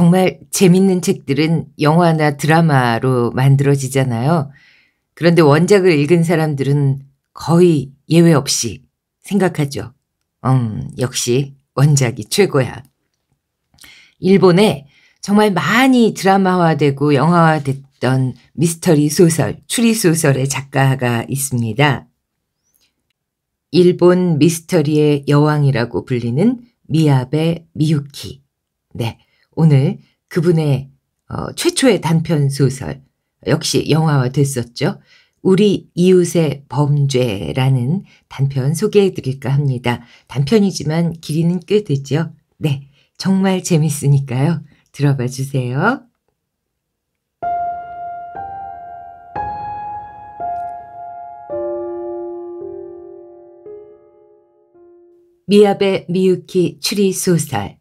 정말 재밌는 책들은 영화나 드라마로 만들어지잖아요. 그런데 원작을 읽은 사람들은 거의 예외 없이 생각하죠. 음, 역시 원작이 최고야. 일본에 정말 많이 드라마화되고 영화화됐던 미스터리 소설, 추리 소설의 작가가 있습니다. 일본 미스터리의 여왕이라고 불리는 미야베 미유키. 네. 오늘 그분의 어, 최초의 단편 소설 역시 영화화 됐었죠. 우리 이웃의 범죄라는 단편 소개해 드릴까 합니다. 단편이지만 길이는 꽤 되죠. 네. 정말 재밌으니까요. 들어봐 주세요. 미야베 미유키 추리 소설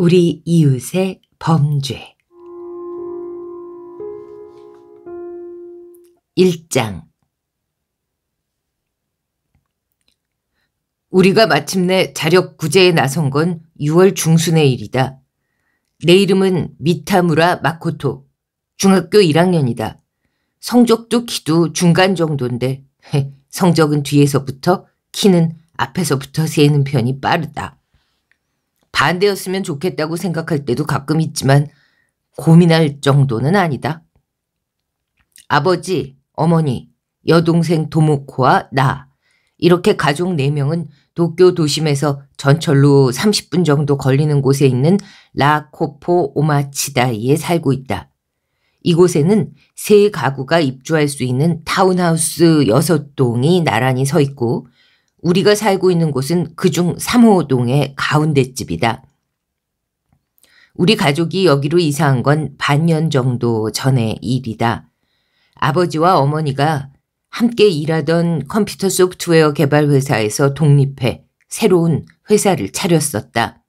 우리 이웃의 범죄 1장 우리가 마침내 자력 구제에 나선 건 6월 중순의 일이다. 내 이름은 미타무라 마코토. 중학교 1학년이다. 성적도 키도 중간 정도인데 성적은 뒤에서부터 키는 앞에서부터 세는 편이 빠르다. 반대였으면 좋겠다고 생각할 때도 가끔 있지만 고민할 정도는 아니다. 아버지, 어머니, 여동생 도모코와 나 이렇게 가족 4명은 도쿄 도심에서 전철로 30분 정도 걸리는 곳에 있는 라코포 오마치다이에 살고 있다. 이곳에는 세 가구가 입주할 수 있는 타운하우스 6동이 나란히 서 있고 우리가 살고 있는 곳은 그중 3호동의 가운데집이다. 우리 가족이 여기로 이사한 건 반년 정도 전의 일이다. 아버지와 어머니가 함께 일하던 컴퓨터 소프트웨어 개발 회사에서 독립해 새로운 회사를 차렸었다.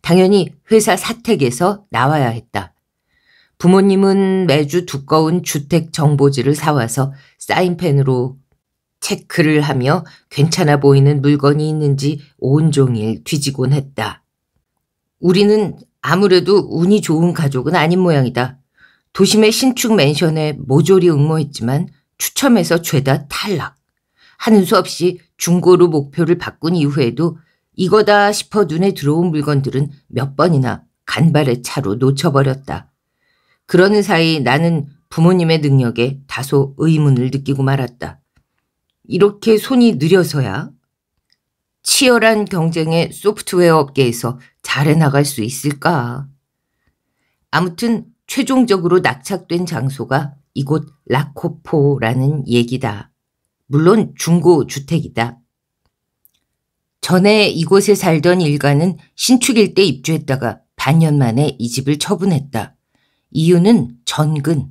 당연히 회사 사택에서 나와야 했다. 부모님은 매주 두꺼운 주택 정보지를 사와서 사인펜으로 체크를 하며 괜찮아 보이는 물건이 있는지 온종일 뒤지곤 했다. 우리는 아무래도 운이 좋은 가족은 아닌 모양이다. 도심의 신축 맨션에 모조리 응모했지만 추첨에서 죄다 탈락. 하는 수 없이 중고로 목표를 바꾼 이후에도 이거다 싶어 눈에 들어온 물건들은 몇 번이나 간발의 차로 놓쳐버렸다. 그러는 사이 나는 부모님의 능력에 다소 의문을 느끼고 말았다. 이렇게 손이 느려서야 치열한 경쟁의 소프트웨어 업계에서 잘해나갈 수 있을까. 아무튼 최종적으로 낙착된 장소가 이곳 라코포라는 얘기다. 물론 중고 주택이다. 전에 이곳에 살던 일가는 신축일 때 입주했다가 반년 만에 이 집을 처분했다. 이유는 전근.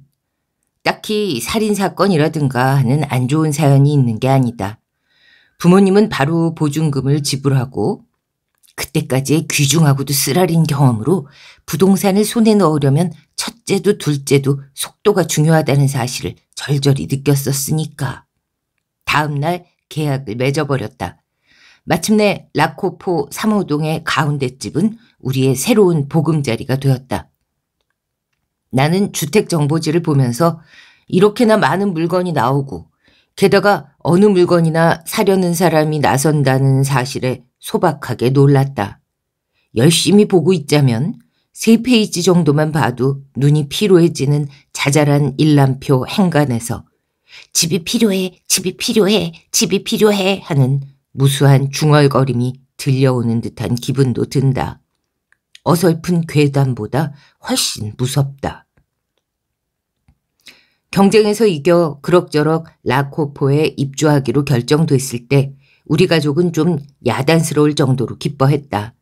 딱히 살인사건이라든가는 안 좋은 사연이 있는 게 아니다. 부모님은 바로 보증금을 지불하고 그때까지의 귀중하고도 쓰라린 경험으로 부동산을 손에 넣으려면 첫째도 둘째도 속도가 중요하다는 사실을 절절히 느꼈었으니까. 다음날 계약을 맺어버렸다. 마침내 라코포 3호동의 가운데 집은 우리의 새로운 보금자리가 되었다. 나는 주택정보지를 보면서 이렇게나 많은 물건이 나오고 게다가 어느 물건이나 사려는 사람이 나선다는 사실에 소박하게 놀랐다. 열심히 보고 있자면 세 페이지 정도만 봐도 눈이 피로해지는 자잘한 일람표 행간에서 집이 필요해, 집이 필요해, 집이 필요해 하는 무수한 중얼거림이 들려오는 듯한 기분도 든다. 어설픈 괴담보다 훨씬 무섭다. 경쟁에서 이겨 그럭저럭 라코포에 입주하기로 결정됐을 때 우리 가족은 좀 야단스러울 정도로 기뻐했다.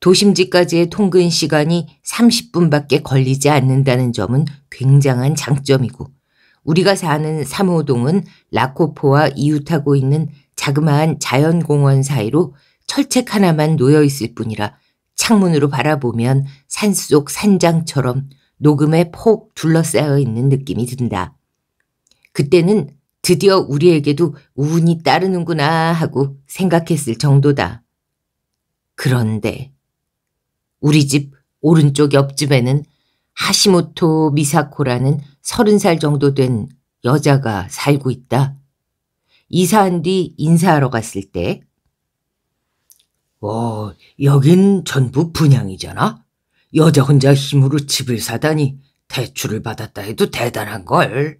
도심지까지의 통근 시간이 30분밖에 걸리지 않는다는 점은 굉장한 장점이고 우리가 사는 3호동은 라코포와 이웃하고 있는 자그마한 자연공원 사이로 철책 하나만 놓여 있을 뿐이라 창문으로 바라보면 산속 산장처럼 녹음에 폭 둘러싸여 있는 느낌이 든다. 그때는 드디어 우리에게도 운이 따르는구나 하고 생각했을 정도다. 그런데 우리 집 오른쪽 옆집에는 하시모토 미사코라는 서른 살 정도 된 여자가 살고 있다. 이사한 뒤 인사하러 갔을 때, 어, 여긴 전부 분양이잖아? 여자 혼자 힘으로 집을 사다니 대출을 받았다 해도 대단한걸.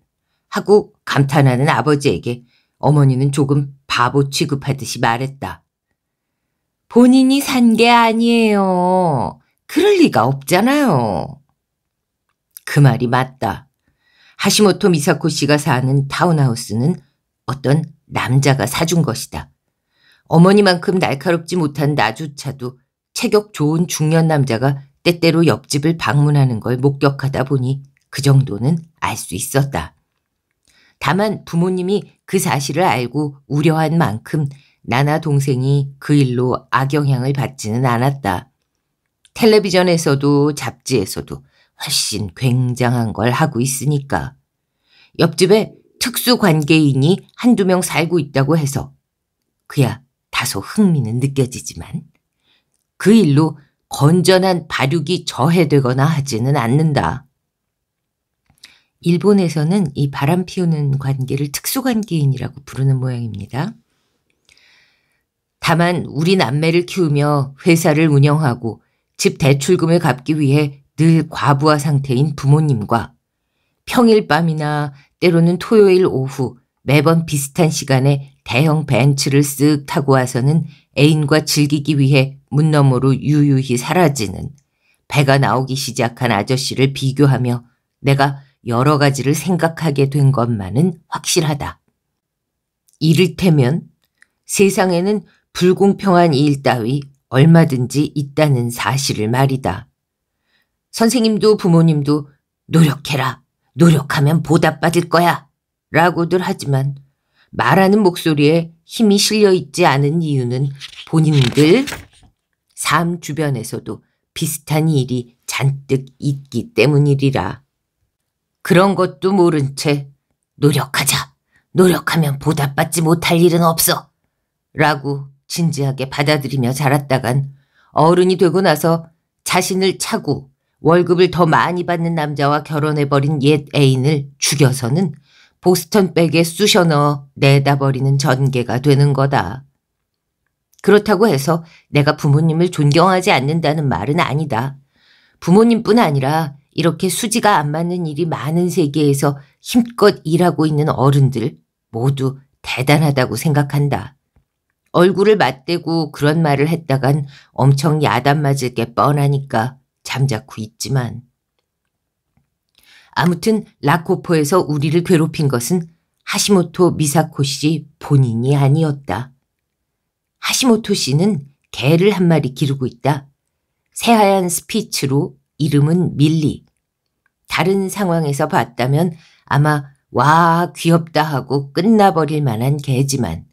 하고 감탄하는 아버지에게 어머니는 조금 바보 취급하듯이 말했다. 본인이 산 게 아니에요. 그럴 리가 없잖아요. 그 말이 맞다. 하시모토 미사코 씨가 사는 타운하우스는 어떤 남자가 사준 것이다. 어머니만큼 날카롭지 못한 나조차도 체격 좋은 중년 남자가 때때로 옆집을 방문하는 걸 목격하다 보니 그 정도는 알 수 있었다. 다만 부모님이 그 사실을 알고 우려한 만큼 나나 동생이 그 일로 악영향을 받지는 않았다. 텔레비전에서도 잡지에서도 훨씬 굉장한 걸 하고 있으니까. 옆집에 특수 관계인이 한두 명 살고 있다고 해서 그야 다소 흥미는 느껴지지만 그 일로 건전한 발육이 저해되거나 하지는 않는다. 일본에서는 이 바람 피우는 관계를 특수관계인이라고 부르는 모양입니다. 다만 우리 남매를 키우며 회사를 운영하고 집 대출금을 갚기 위해 늘 과부하 상태인 부모님과 평일 밤이나 때로는 토요일 오후 매번 비슷한 시간에 대형 벤츠를 쓱 타고 와서는 애인과 즐기기 위해 문너머로 유유히 사라지는 배가 나오기 시작한 아저씨를 비교하며 내가 여러 가지를 생각하게 된 것만은 확실하다. 이를테면 세상에는 불공평한 일 따위 얼마든지 있다는 사실을 말이다. 선생님도 부모님도 노력해라. 노력하면 보답받을 거야. 라고들 하지만 말하는 목소리에 힘이 실려 있지 않은 이유는 본인들 삶 주변에서도 비슷한 일이 잔뜩 있기 때문이리라. 그런 것도 모른 채 노력하자. 노력하면 보답받지 못할 일은 없어. 라고 진지하게 받아들이며 자랐다간 어른이 되고 나서 자신을 차고 월급을 더 많이 받는 남자와 결혼해버린 옛 애인을 죽여서는 보스턴백에 쑤셔 넣어 내다버리는 전개가 되는 거다. 그렇다고 해서 내가 부모님을 존경하지 않는다는 말은 아니다. 부모님뿐 아니라 이렇게 수지가 안 맞는 일이 많은 세계에서 힘껏 일하고 있는 어른들 모두 대단하다고 생각한다. 얼굴을 맞대고 그런 말을 했다간 엄청 야단 맞을 게 뻔하니까 잠자코 있지만. 아무튼 라코포에서 우리를 괴롭힌 것은 하시모토 미사코 씨 본인이 아니었다. 하시모토 씨는 개를 한 마리 기르고 있다. 새하얀 스피츠로 이름은 밀리. 다른 상황에서 봤다면 아마 와 귀엽다 하고 끝나버릴 만한 개지만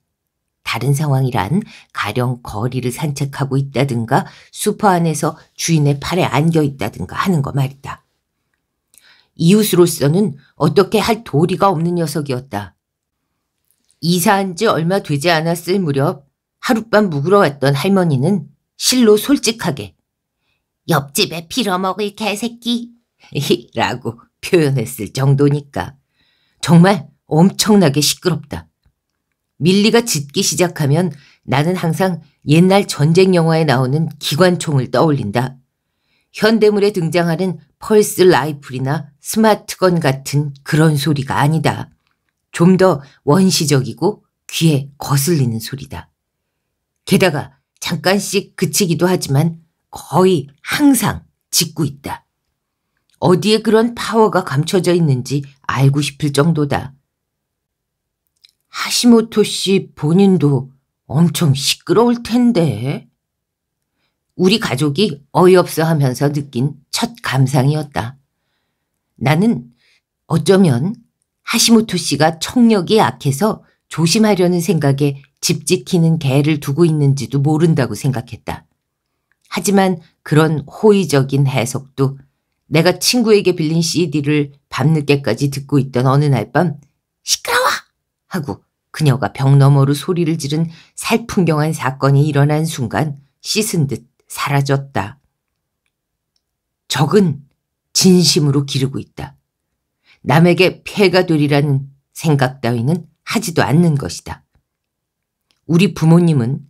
다른 상황이란 가령 거리를 산책하고 있다든가 수퍼 안에서 주인의 팔에 안겨 있다든가 하는 거 말이다. 이웃으로서는 어떻게 할 도리가 없는 녀석이었다. 이사한 지 얼마 되지 않았을 무렵 하룻밤 무으러 왔던 할머니는 실로 솔직하게 옆집에 빌어먹을 개새끼 라고 표현했을 정도니까 정말 엄청나게 시끄럽다. 밀리가 짖기 시작하면 나는 항상 옛날 전쟁 영화에 나오는 기관총을 떠올린다. 현대물에 등장하는 펄스 라이플이나 스마트건 같은 그런 소리가 아니다. 좀 더 원시적이고 귀에 거슬리는 소리다. 게다가 잠깐씩 그치기도 하지만 거의 항상 짓고 있다. 어디에 그런 파워가 감춰져 있는지 알고 싶을 정도다. 하시모토 씨 본인도 엄청 시끄러울 텐데. 우리 가족이 어이없어 하면서 느낀 첫 감상이었다. 나는 어쩌면 하시모토 씨가 청력이 약해서 조심하려는 생각에 집 지키는 개를 두고 있는지도 모른다고 생각했다. 하지만 그런 호의적인 해석도 내가 친구에게 빌린 CD를 밤늦게까지 듣고 있던 어느 날 밤 시끄러워! 하고 그녀가 벽 너머로 소리를 지른 살풍경한 사건이 일어난 순간 씻은 듯 사라졌다. 적은 진심으로 기르고 있다. 남에게 폐가 되리라는 생각 따위는 하지도 않는 것이다. 우리 부모님은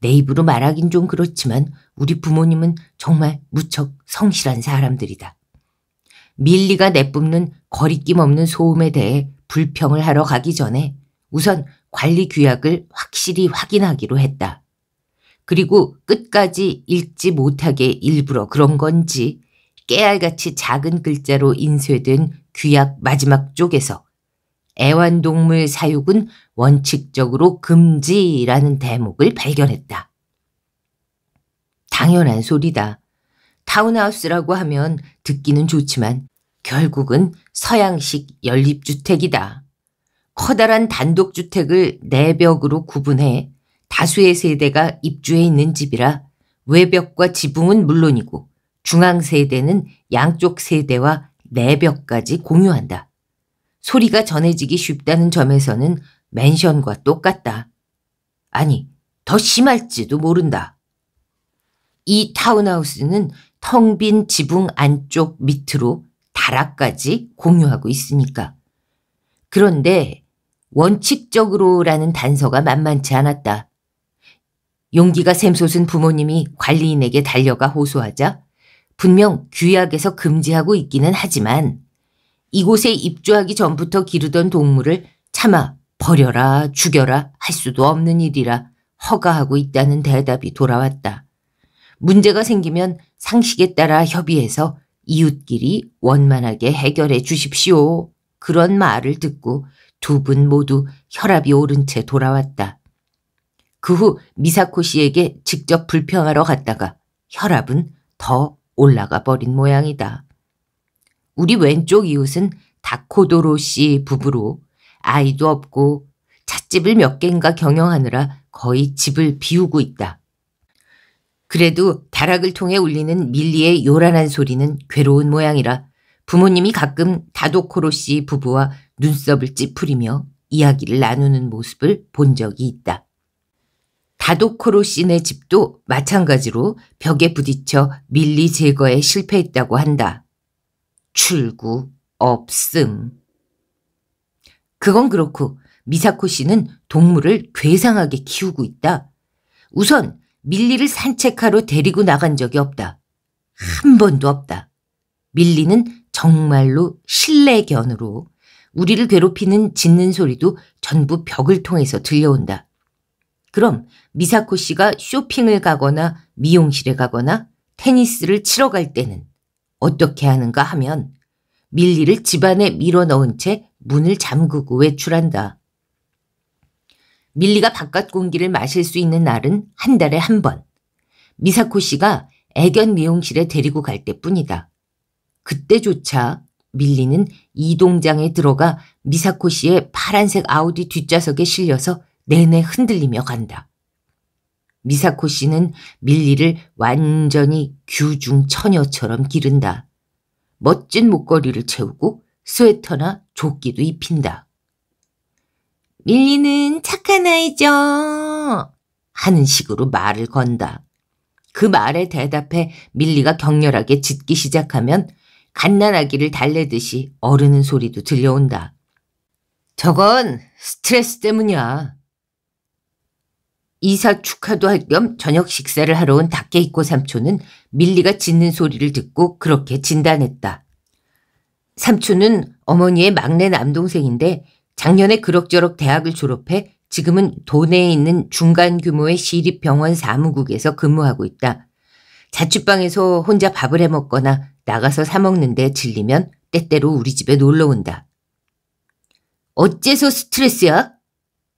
내 입으로 말하긴 좀 그렇지만 우리 부모님은 정말 무척 성실한 사람들이다. 밀리가 내뿜는 거리낌 없는 소음에 대해 불평을 하러 가기 전에 우선 관리 규약을 확실히 확인하기로 했다. 그리고 끝까지 읽지 못하게 일부러 그런 건지 깨알같이 작은 글자로 인쇄된 규약 마지막 쪽에서 애완동물 사육은 원칙적으로 금지라는 대목을 발견했다. 당연한 소리다. 타운하우스라고 하면 듣기는 좋지만 결국은 서양식 연립주택이다. 커다란 단독주택을 내벽으로 구분해 다수의 세대가 입주해 있는 집이라 외벽과 지붕은 물론이고 중앙 세대는 양쪽 세대와 내벽까지 공유한다. 소리가 전해지기 쉽다는 점에서는 맨션과 똑같다. 아니, 더 심할지도 모른다. 이 타운하우스는 텅 빈 지붕 안쪽 밑으로 다락까지 공유하고 있으니까. 그런데 원칙적으로라는 단서가 만만치 않았다. 용기가 샘솟은 부모님이 관리인에게 달려가 호소하자 분명 규약에서 금지하고 있기는 하지만 이곳에 입주하기 전부터 기르던 동물을 차마 버려라 죽여라 할 수도 없는 일이라 허가하고 있다는 대답이 돌아왔다. 문제가 생기면 상식에 따라 협의해서 이웃끼리 원만하게 해결해 주십시오. 그런 말을 듣고 두 분 모두 혈압이 오른 채 돌아왔다. 그 후 미사코 씨에게 직접 불평하러 갔다가 혈압은 더 올라가 버린 모양이다. 우리 왼쪽 이웃은 다코도로 씨 부부로 아이도 없고 찻집을 몇 갠가 경영하느라 거의 집을 비우고 있다. 그래도 다락을 통해 울리는 밀리의 요란한 소리는 괴로운 모양이라 부모님이 가끔 다도코로 씨 부부와 눈썹을 찌푸리며 이야기를 나누는 모습을 본 적이 있다. 다도코로 씨네 집도 마찬가지로 벽에 부딪혀 밀리 제거에 실패했다고 한다. 출구 없음. 그건 그렇고 미사코 씨는 동물을 괴상하게 키우고 있다. 우선 밀리를 산책하러 데리고 나간 적이 없다. 한 번도 없다. 밀리는 정말로 실내견으로 우리를 괴롭히는 짖는 소리도 전부 벽을 통해서 들려온다. 그럼 미사코 씨가 쇼핑을 가거나 미용실에 가거나 테니스를 치러 갈 때는 어떻게 하는가 하면 밀리를 집안에 밀어 넣은 채 문을 잠그고 외출한다. 밀리가 바깥 공기를 마실 수 있는 날은 한 달에 한 번. 미사코 씨가 애견 미용실에 데리고 갈 때뿐이다. 그때조차 밀리는 이동장에 들어가 미사코 씨의 파란색 아우디 뒷좌석에 실려서 내내 흔들리며 간다. 미사코 씨는 밀리를 완전히 규중 처녀처럼 기른다. 멋진 목걸이를 채우고 스웨터나 조끼도 입힌다. 밀리는 착한 아이죠. 하는 식으로 말을 건다. 그 말에 대답해 밀리가 격렬하게 짖기 시작하면 갓난아기를 달래듯이 어르는 소리도 들려온다. 저건 스트레스 때문이야. 이사 축하도 할 겸 저녁 식사를 하러 온 닭개 있고 삼촌은 밀리가 짖는 소리를 듣고 그렇게 진단했다. 삼촌은 어머니의 막내 남동생인데 작년에 그럭저럭 대학을 졸업해 지금은 도내에 있는 중간 규모의 시립병원 사무국에서 근무하고 있다. 자취방에서 혼자 밥을 해 먹거나 나가서 사 먹는데 질리면 때때로 우리 집에 놀러 온다. 어째서 스트레스야?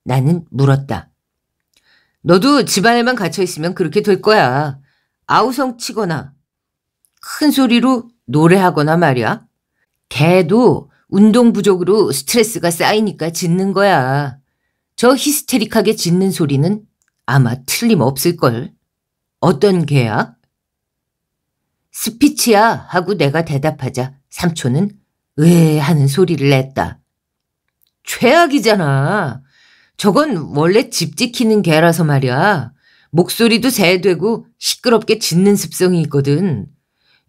나는 물었다. 너도 집안에만 갇혀있으면 그렇게 될 거야. 아우성 치거나 큰 소리로 노래하거나 말이야. 개도 운동 부족으로 스트레스가 쌓이니까 짖는 거야. 저 히스테릭하게 짖는 소리는 아마 틀림없을걸. 어떤 개야? 스피치야 하고 내가 대답하자 삼촌은 으 하는 소리를 냈다. 최악이잖아. 저건 원래 집 지키는 개라서 말이야. 목소리도 새되고 시끄럽게 짖는 습성이 있거든.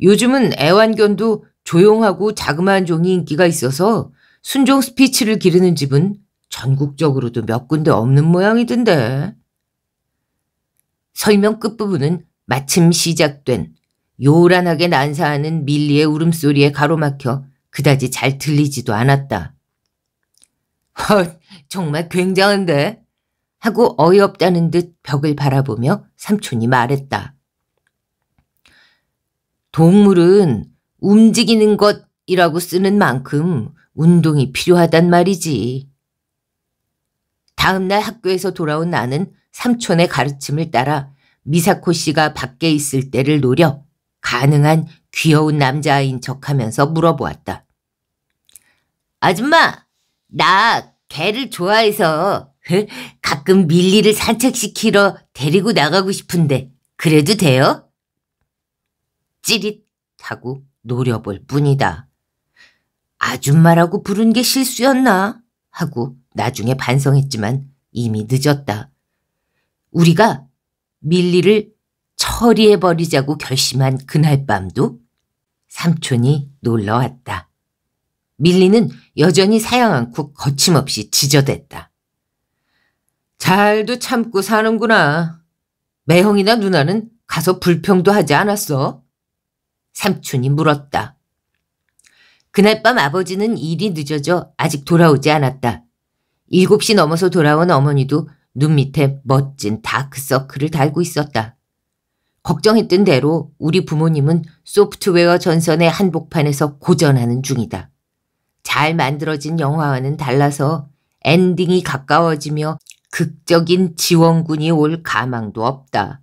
요즘은 애완견도 조용하고 자그마한 종이 인기가 있어서 순종 스피치를 기르는 집은 전국적으로도 몇 군데 없는 모양이던데. 설명 끝부분은 마침 시작된 요란하게 난사하는 밀리의 울음소리에 가로막혀 그다지 잘 들리지도 않았다. 헛, 정말 굉장한데? 하고 어이없다는 듯 벽을 바라보며 삼촌이 말했다. 동물은 움직이는 것이라고 쓰는 만큼 운동이 필요하단 말이지. 다음날 학교에서 돌아온 나는 삼촌의 가르침을 따라 미사코 씨가 밖에 있을 때를 노려 가능한 귀여운 남자아인 척하면서 물어보았다. 아줌마, 나 개를 좋아해서 가끔 밀리를 산책시키러 데리고 나가고 싶은데 그래도 돼요? 찌릿하고 노려볼 뿐이다. 아줌마라고 부른 게 실수였나? 하고 나중에 반성했지만 이미 늦었다. 우리가 밀리를 처리해버리자고 결심한 그날 밤도 삼촌이 놀러왔다. 밀리는 여전히 사양 않고 거침없이 지저댔다. 잘도 참고 사는구나. 매형이나 누나는 가서 불평도 하지 않았어? 삼촌이 물었다. 그날 밤 아버지는 일이 늦어져 아직 돌아오지 않았다. 7시 넘어서 돌아온 어머니도 눈 밑에 멋진 다크서클을 달고 있었다. 걱정했던 대로 우리 부모님은 소프트웨어 전선의 한복판에서 고전하는 중이다. 잘 만들어진 영화와는 달라서 엔딩이 가까워지며 극적인 지원군이 올 가망도 없다.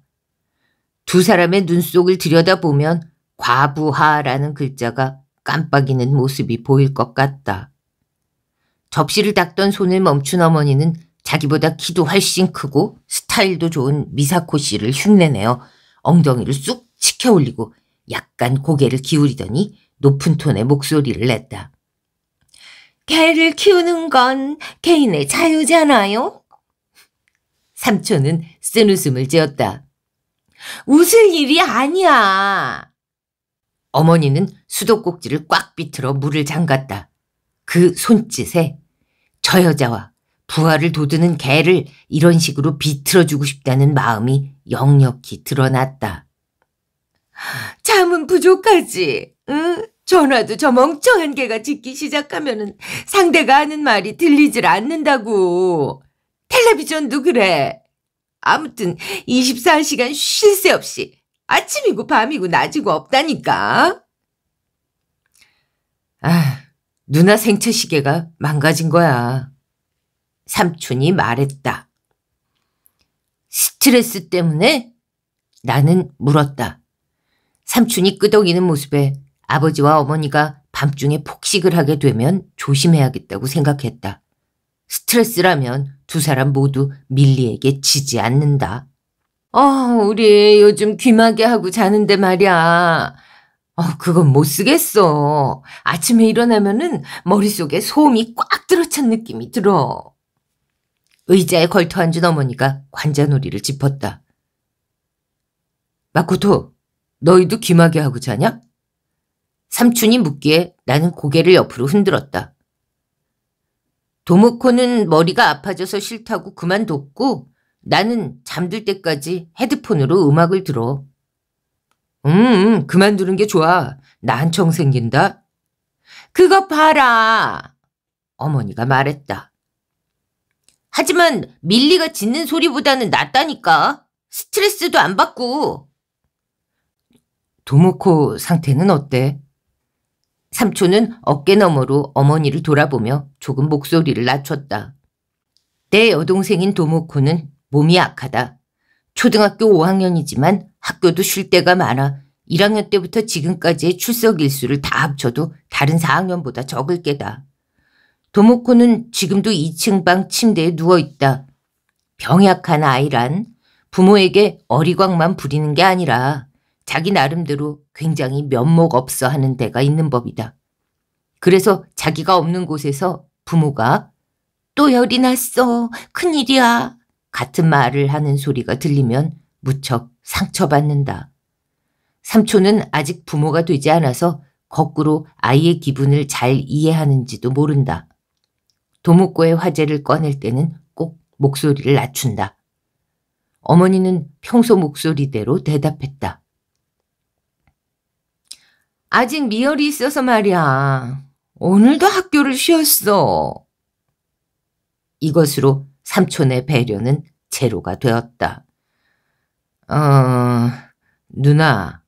두 사람의 눈 속을 들여다보면 과부하라는 글자가 깜빡이는 모습이 보일 것 같다. 접시를 닦던 손을 멈춘 어머니는 자기보다 키도 훨씬 크고 스타일도 좋은 미사코 씨를 흉내내어 엉덩이를 쑥 치켜 올리고 약간 고개를 기울이더니 높은 톤의 목소리를 냈다. 개를 키우는 건 개인의 자유잖아요. 삼촌은 쓴 웃음을 지었다. 웃을 일이 아니야. 어머니는 수도꼭지를 꽉 비틀어 물을 잠갔다. 그 손짓에 저 여자와 부하를 도드는 개를 이런 식으로 비틀어주고 싶다는 마음이 역력히 드러났다. 잠은 부족하지, 응? 전화도 저 멍청한 개가 짓기 시작하면은 상대가 하는 말이 들리질 않는다고. 텔레비전도 그래. 아무튼 24시간 쉴 새 없이 아침이고 밤이고 낮이고 없다니까. 아, 누나 생체 시계가 망가진 거야. 삼촌이 말했다. 스트레스 때문에 나는 물었다. 삼촌이 끄덕이는 모습에 아버지와 어머니가 밤중에 폭식을 하게 되면 조심해야겠다고 생각했다. 스트레스라면 두 사람 모두 밀리에게 지지 않는다. 어, 우리 요즘 귀마개 하고 자는데 말이야. 어, 그건 못 쓰겠어. 아침에 일어나면은 머릿속에 소음이 꽉 들어찬 느낌이 들어. 의자에 걸터 앉은 어머니가 관자놀이를 짚었다. 마코토, 너희도 귀마개 하고 자냐? 삼촌이 묻기에 나는 고개를 옆으로 흔들었다. 도모코는 머리가 아파져서 싫다고 그만뒀고 나는 잠들 때까지 헤드폰으로 음악을 들어. 음, 음 그만두는 게 좋아. 난청 생긴다. 그거 봐라. 어머니가 말했다. 하지만 밀리가 짖는 소리보다는 낫다니까. 스트레스도 안 받고. 도모코 상태는 어때? 삼촌은 어깨너머로 어머니를 돌아보며 조금 목소리를 낮췄다. 내 여동생인 도모코는 몸이 약하다. 초등학교 5학년이지만 학교도 쉴 때가 많아 1학년 때부터 지금까지의 출석 일수를 다 합쳐도 다른 4학년보다 적을 게다. 도모코는 지금도 2층 방 침대에 누워있다. 병약한 아이란 부모에게 어리광만 부리는 게 아니라 자기 나름대로 굉장히 면목 없어 하는 데가 있는 법이다. 그래서 자기가 없는 곳에서 부모가 또 열이 났어. 큰일이야. 같은 말을 하는 소리가 들리면 무척 상처받는다. 삼촌은 아직 부모가 되지 않아서 거꾸로 아이의 기분을 잘 이해하는지도 모른다. 도목고의 화제를 꺼낼 때는 꼭 목소리를 낮춘다. 어머니는 평소 목소리대로 대답했다. 아직 미열이 있어서 말이야. 오늘도 학교를 쉬었어. 이것으로 삼촌의 배려는 제로가 되었다. 어, 누나,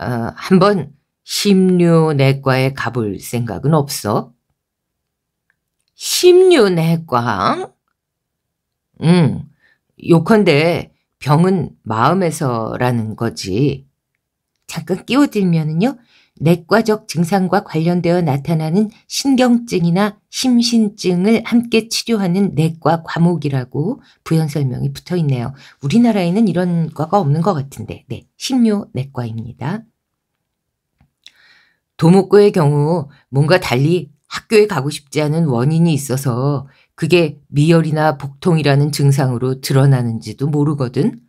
어, 한번 심료내과에 가볼 생각은 없어? 심료내과? 응, 요컨대 병은 마음에서라는 거지. 잠깐 끼워들면은요, 내과적 증상과 관련되어 나타나는 신경증이나 심신증을 함께 치료하는 내과 과목이라고 부연 설명이 붙어 있네요. 우리나라에는 이런 과가 없는 것 같은데, 네, 심료내과입니다. 도목고의 경우 뭔가 달리 학교에 가고 싶지 않은 원인이 있어서 그게 미열이나 복통이라는 증상으로 드러나는지도 모르거든.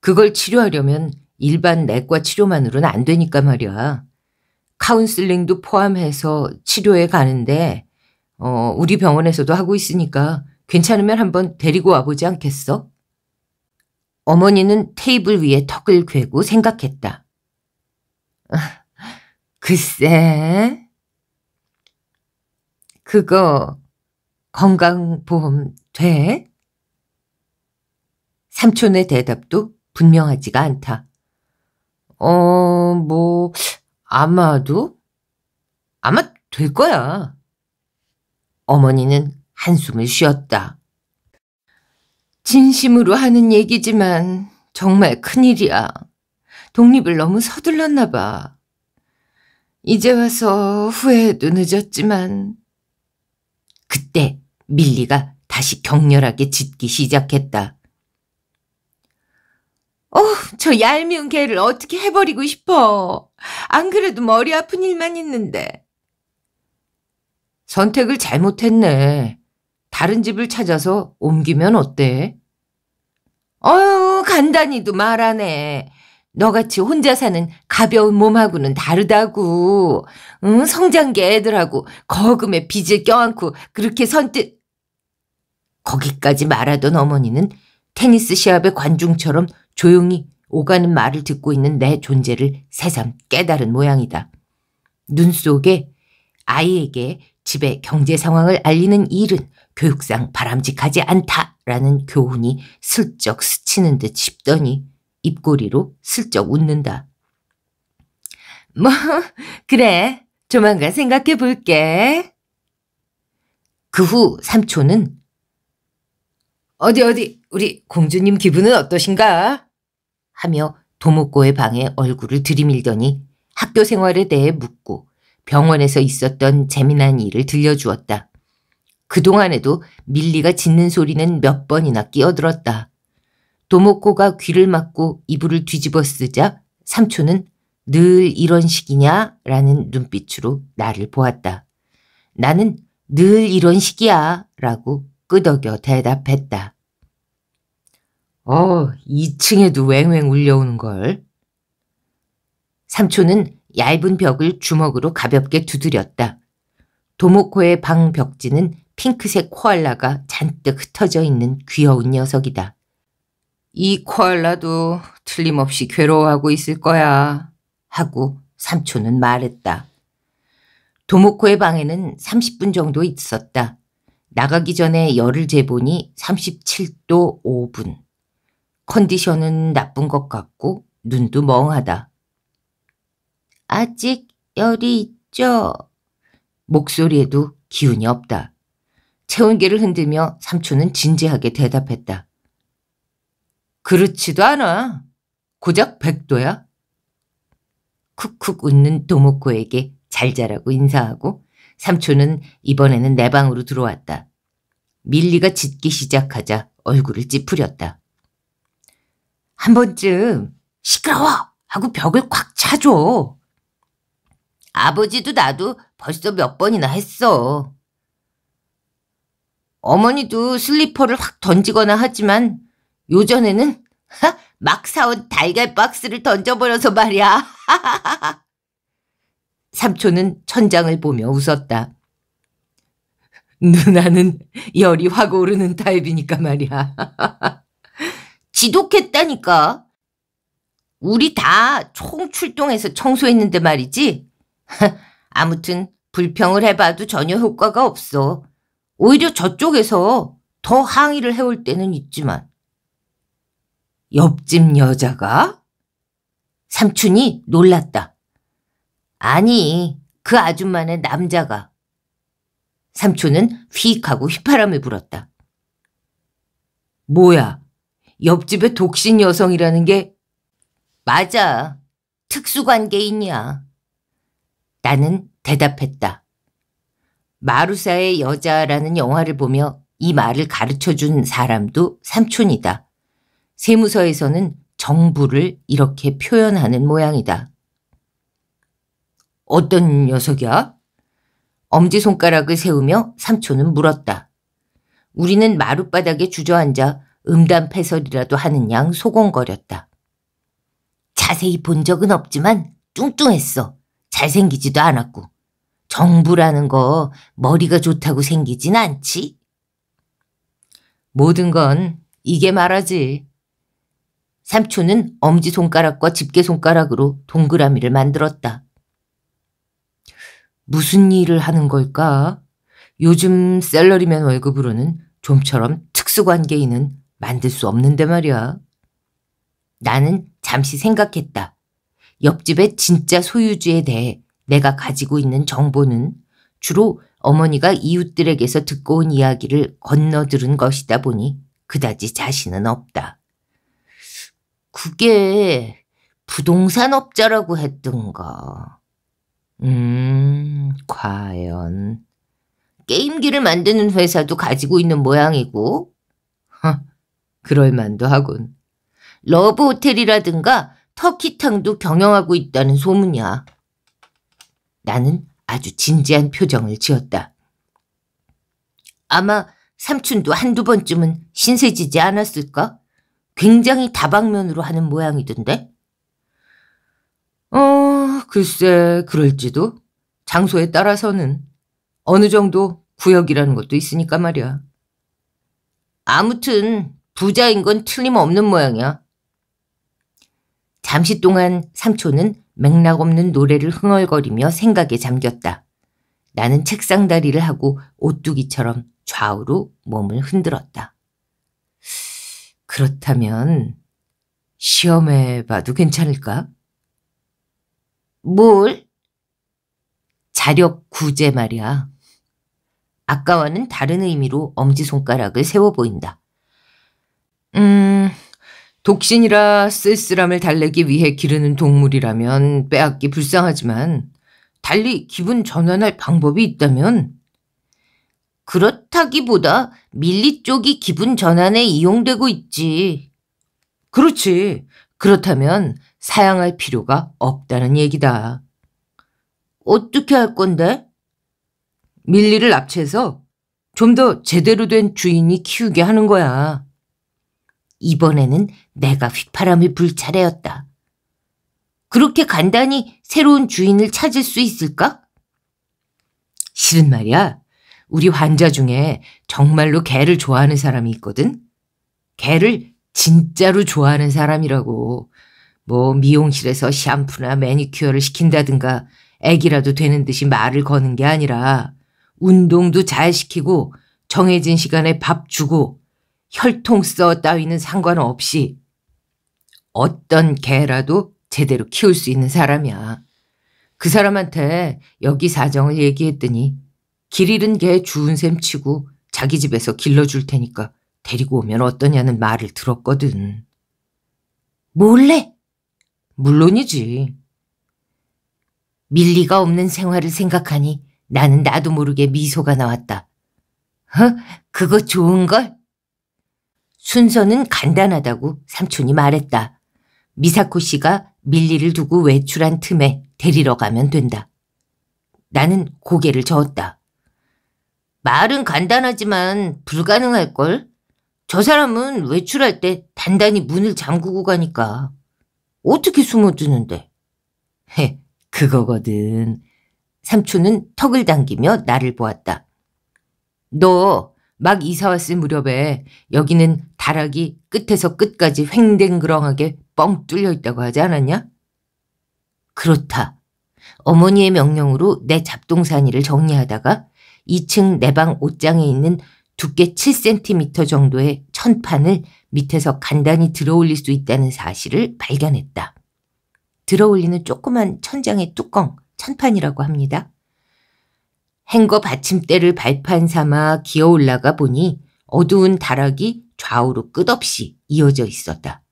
그걸 치료하려면 일반 내과 치료만으로는 안 되니까 말이야. 카운슬링도 포함해서 치료에 가는데 어, 우리 병원에서도 하고 있으니까 괜찮으면 한번 데리고 와보지 않겠어? 어머니는 테이블 위에 턱을 괴고 생각했다. 글쎄. 그거 건강보험 돼? 삼촌의 대답도 분명하지가 않다. 어, 뭐, 아마도? 아마 될 거야. 어머니는 한숨을 쉬었다. 진심으로 하는 얘기지만 정말 큰일이야. 독립을 너무 서둘렀나 봐. 이제 와서 후회해도 늦었지만. 그때 밀리가 다시 격렬하게 짖기 시작했다. 어, 저 얄미운 개를 어떻게 해버리고 싶어. 안 그래도 머리 아픈 일만 있는데. 선택을 잘못했네. 다른 집을 찾아서 옮기면 어때? 어휴, 간단히도 말하네. 너같이 혼자 사는 가벼운 몸하고는 다르다고. 응, 성장기 애들하고 거금에 빚을 껴안고 그렇게 선뜻. 거기까지 말하던 어머니는 테니스 시합의 관중처럼 조용히 오가는 말을 듣고 있는 내 존재를 새삼 깨달은 모양이다. 눈 속에 아이에게 집의 경제 상황을 알리는 일은 교육상 바람직하지 않다라는 교훈이 슬쩍 스치는 듯 싶더니 입꼬리로 슬쩍 웃는다. 뭐, 그래. 조만간 생각해 볼게. 그 후 삼촌은 어디 어디 우리 공주님 기분은 어떠신가? 하며 도목고의 방에 얼굴을 들이밀더니 학교 생활에 대해 묻고 병원에서 있었던 재미난 일을 들려주었다. 그동안에도 밀리가 짖는 소리는 몇 번이나 끼어들었다. 도목고가 귀를 막고 이불을 뒤집어 쓰자 삼촌은 늘 이런 식이냐? 라는 눈빛으로 나를 보았다. 나는 늘 이런 식이야. 라고 끄덕여 대답했다. 어, 2층에도 웽웽 울려오는 걸. 삼촌은 얇은 벽을 주먹으로 가볍게 두드렸다. 도모코의 방 벽지는 핑크색 코알라가 잔뜩 흩어져 있는 귀여운 녀석이다. 이 코알라도 틀림없이 괴로워하고 있을 거야. 하고 삼촌은 말했다. 도모코의 방에는 30분 정도 있었다. 나가기 전에 열을 재보니 37도 5분. 컨디션은 나쁜 것 같고 눈도 멍하다. 아직 열이 있죠? 목소리에도 기운이 없다. 체온계를 흔들며 삼촌은 진지하게 대답했다. 그렇지도 않아. 고작 백도야. 쿡쿡 웃는 도모코에게 잘 자라고 인사하고 삼촌은 이번에는 내 방으로 들어왔다. 밀리가 짖기 시작하자 얼굴을 찌푸렸다. 한 번쯤 시끄러워! 하고 벽을 꽉 차줘. 아버지도 나도 벌써 몇 번이나 했어. 어머니도 슬리퍼를 확 던지거나 하지만 요전에는 막 사온 달걀 박스를 던져버려서 말이야. 삼촌은 천장을 보며 웃었다. 누나는 열이 확 오르는 타입이니까 말이야. 지독했다니까. 우리 다 총출동해서 청소했는데 말이지. 아무튼 불평을 해봐도 전혀 효과가 없어. 오히려 저쪽에서 더 항의를 해올 때는 있지만. 옆집 여자가? 삼촌이 놀랐다. 아니, 그 아줌마네 남자가. 삼촌은 휙 하고 휘파람을 불었다. 뭐야, 옆집의 독신 여성이라는 게 맞아. 특수관계인이야. 나는 대답했다. 마루사의 여자라는 영화를 보며 이 말을 가르쳐준 사람도 삼촌이다. 세무서에서는 정부를 이렇게 표현하는 모양이다. 어떤 녀석이야? 엄지손가락을 세우며 삼촌은 물었다. 우리는 마룻바닥에 주저앉아 음담패설이라도 하는 양 소곤거렸다. 자세히 본 적은 없지만 뚱뚱했어. 잘생기지도 않았고. 정부라는 거 머리가 좋다고 생기진 않지? 모든 건 이게 말하지. 삼촌은 엄지손가락과 집게손가락으로 동그라미를 만들었다. 무슨 일을 하는 걸까? 요즘 셀러리맨 월급으로는 좀처럼 특수관계인은 만들 수 없는데 말이야. 나는 잠시 생각했다. 옆집의 진짜 소유주에 대해 내가 가지고 있는 정보는 주로 어머니가 이웃들에게서 듣고 온 이야기를 건너들은 것이다 보니 그다지 자신은 없다. 그게 부동산업자라고 했던가. 음, 과연. 게임기를 만드는 회사도 가지고 있는 모양이고. 그럴만도 하군. 러브 호텔이라든가 터키탕도 경영하고 있다는 소문이야. 나는 아주 진지한 표정을 지었다. 아마 삼촌도 한두 번쯤은 신세지지 않았을까? 굉장히 다방면으로 하는 모양이던데? 어, 글쎄, 그럴지도. 장소에 따라서는 어느 정도 구역이라는 것도 있으니까 말이야. 아무튼 부자인 건 틀림없는 모양이야. 잠시 동안 삼촌은 맥락없는 노래를 흥얼거리며 생각에 잠겼다. 나는 책상 다리를 하고 오뚜기처럼 좌우로 몸을 흔들었다. 그렇다면 시험해 봐도 괜찮을까? 뭘? 자력 구제 말이야. 아까와는 다른 의미로 엄지손가락을 세워 보인다. 음, 독신이라 쓸쓸함을 달래기 위해 기르는 동물이라면 빼앗기 불쌍하지만 달리 기분 전환할 방법이 있다면 그렇다기보다 밀리 쪽이 기분 전환에 이용되고 있지. 그렇지. 그렇다면 사양할 필요가 없다는 얘기다. 어떻게 할 건데? 밀리를 납치해서 좀 더 제대로 된 주인이 키우게 하는 거야. 이번에는 내가 휘파람을불 차례였다. 그렇게 간단히 새로운 주인을 찾을 수 있을까? 실은 말이야. 우리 환자 중에 정말로 개를 좋아하는 사람이 있거든. 개를 진짜로 좋아하는 사람이라고. 뭐 미용실에서 샴푸나 매니큐어를 시킨다든가 애기라도 되는 듯이 말을 거는 게 아니라 운동도 잘 시키고 정해진 시간에 밥 주고 혈통써 따위는 상관없이 어떤 개라도 제대로 키울 수 있는 사람이야. 그 사람한테 여기 사정을 얘기했더니 길 잃은 개 주운 셈 치고 자기 집에서 길러줄 테니까 데리고 오면 어떠냐는 말을 들었거든. 몰래? 물론이지. 밀리가 없는 생활을 생각하니 나는 나도 모르게 미소가 나왔다. 허, 어? 그거 좋은걸? 순서는 간단하다고 삼촌이 말했다. 미사코 씨가 밀리를 두고 외출한 틈에 데리러 가면 된다. 나는 고개를 저었다. 말은 간단하지만 불가능할걸? 저 사람은 외출할 때 단단히 문을 잠그고 가니까 어떻게 숨어드는데? 헤, 그거거든. 삼촌은 턱을 당기며 나를 보았다. 너막 이사 왔을 무렵에 여기는 다락이 끝에서 끝까지 횡댕그렁하게 뻥 뚫려 있다고 하지 않았냐? 그렇다. 어머니의 명령으로 내 잡동사니를 정리하다가 2층 내방 옷장에 있는 두께 7cm 정도의 천판을 밑에서 간단히 들어올릴 수 있다는 사실을 발견했다. 들어올리는 조그만 천장의 뚜껑, 천판이라고 합니다. 행거 받침대를 발판 삼아 기어 올라가 보니 어두운 다락이 좌우로 끝없이 이어져 있었다.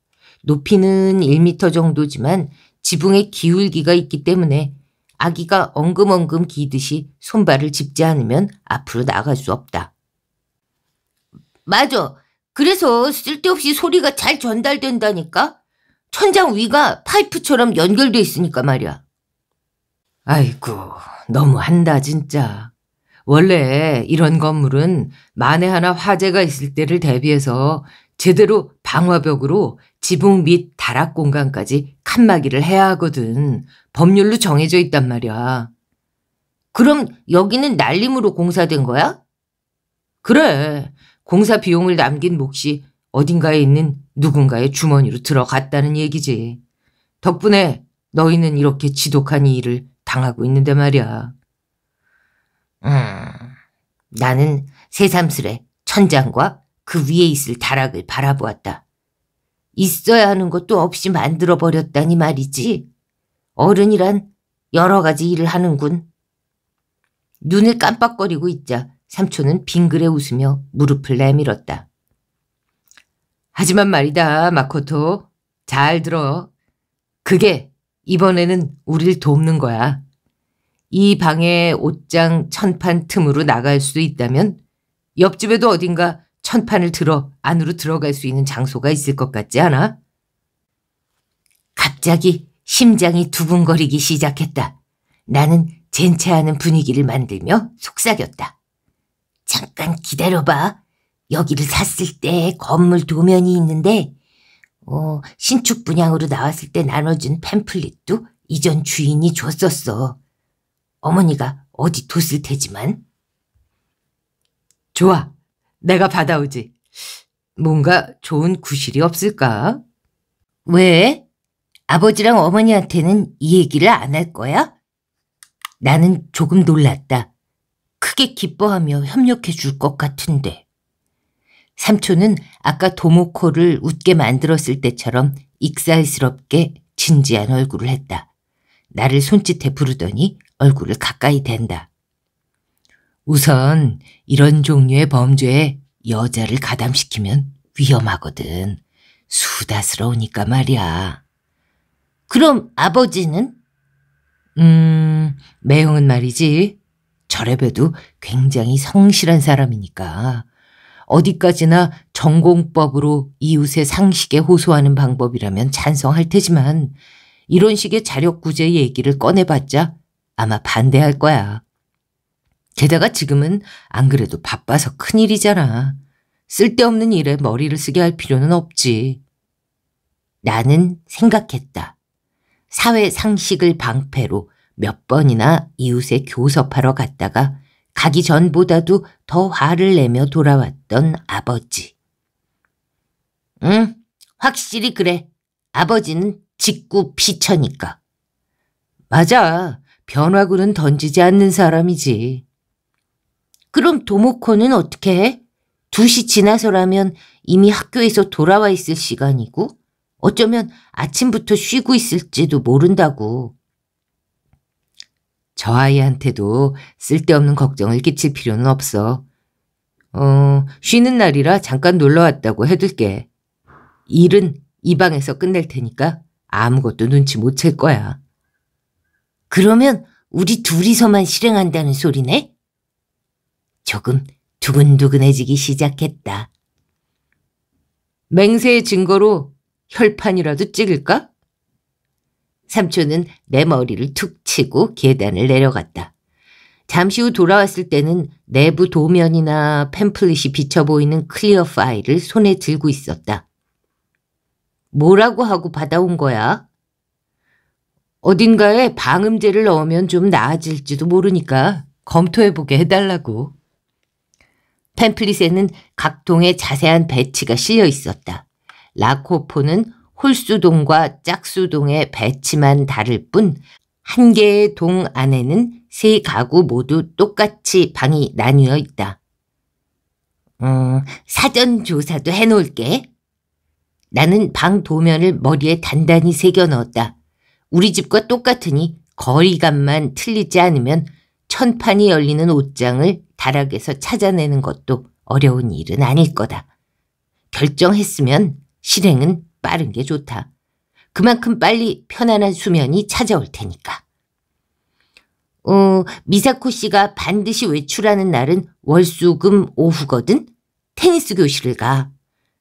높이는 1미터 정도지만 지붕에 기울기가 있기 때문에 아기가 엉금엉금 기듯이 손발을 짚지 않으면 앞으로 나갈 수 없다. 맞아. 그래서 쓸데없이 소리가 잘 전달된다니까? 천장 위가 파이프처럼 연결돼 있으니까 말이야. 아이고, 너무한다, 진짜. 원래 이런 건물은 만에 하나 화재가 있을 때를 대비해서 제대로 방화벽으로 지붕 및 다락 공간까지 칸막이를 해야 하거든. 법률로 정해져 있단 말이야. 그럼 여기는 날림으로 공사된 거야? 그래. 공사 비용을 남긴 몫이 어딘가에 있는 누군가의 주머니로 들어갔다는 얘기지. 덕분에 너희는 이렇게 지독한 일을 당하고 있는데 말이야. 음, 나는 새삼스레 천장과 그 위에 있을 다락을 바라보았다. 있어야 하는 것도 없이 만들어버렸다니 말이지. 어른이란 여러 가지 일을 하는군. 눈을 깜빡거리고 있자 삼촌은 빙그레 웃으며 무릎을 내밀었다. 하지만 말이다, 마코토. 잘 들어. 그게 이번에는 우릴 돕는 거야. 이 방에 옷장 천판 틈으로 나갈 수 있다면 옆집에도 어딘가 천판을 들어 안으로 들어갈 수 있는 장소가 있을 것 같지 않아? 갑자기 심장이 두근거리기 시작했다. 나는 젠체하는 분위기를 만들며 속삭였다. 잠깐 기다려봐. 여기를 샀을 때 건물 도면이 있는데 어, 신축 분양으로 나왔을 때 나눠준 팸플릿도 이전 주인이 줬었어. 어머니가 어디 뒀을 테지만. 좋아. 내가 받아오지. 뭔가 좋은 구실이 없을까? 왜? 아버지랑 어머니한테는 이 얘기를 안 할 거야? 나는 조금 놀랐다. 크게 기뻐하며 협력해 줄 것 같은데. 삼촌은 아까 도모코를 웃게 만들었을 때처럼 익살스럽게 진지한 얼굴을 했다. 나를 손짓해 부르더니 얼굴을 가까이 댄다. 우선 이런 종류의 범죄에 여자를 가담시키면 위험하거든. 수다스러우니까 말이야. 그럼 아버지는? 음, 매형은 말이지. 저래봬도 굉장히 성실한 사람이니까 어디까지나 전공법으로 이웃의 상식에 호소하는 방법이라면 찬성할 테지만 이런 식의 자력구제 얘기를 꺼내봤자 아마 반대할 거야. 게다가 지금은 안 그래도 바빠서 큰일이잖아. 쓸데없는 일에 머리를 쓰게 할 필요는 없지. 나는 생각했다. 사회 상식을 방패로 몇 번이나 이웃에 교섭하러 갔다가 가기 전보다도 더 화를 내며 돌아왔던 아버지. 응, 확실히 그래. 아버지는 직구 피처니까. 맞아. 변화구는 던지지 않는 사람이지. 그럼 도모코는 어떻게 해? 2시 지나서라면 이미 학교에서 돌아와 있을 시간이고 어쩌면 아침부터 쉬고 있을지도 모른다고. 저 아이한테도 쓸데없는 걱정을 끼칠 필요는 없어. 어, 쉬는 날이라 잠깐 놀러 왔다고 해둘게. 일은 이 방에서 끝낼 테니까 아무것도 눈치 못 챌 거야. 그러면 우리 둘이서만 실행한다는 소리네? 조금 두근두근해지기 시작했다. 맹세의 증거로 혈판이라도 찍을까? 삼촌은 내 머리를 툭 치고 계단을 내려갔다. 잠시 후 돌아왔을 때는 내부 도면이나 팸플릿이 비쳐 보이는 클리어 파일을 손에 들고 있었다. 뭐라고 하고 받아온 거야? 어딘가에 방음제를 넣으면 좀 나아질지도 모르니까 검토해보게 해달라고. 팸플릿에는 각동의 자세한 배치가 실려 있었다. 라코포는 홀수동과 짝수동의 배치만 다를 뿐 한 개의 동 안에는 세 가구 모두 똑같이 방이 나뉘어 있다. 음, 어, 사전 조사도 해놓을게. 나는 방 도면을 머리에 단단히 새겨 넣었다. 우리 집과 똑같으니 거리감만 틀리지 않으면 천판이 열리는 옷장을 다락에서 찾아내는 것도 어려운 일은 아닐 거다. 결정했으면 실행은 빠른 게 좋다. 그만큼 빨리 편안한 수면이 찾아올 테니까. 어, 미사코 씨가 반드시 외출하는 날은 월수금 오후거든? 테니스 교실을 가.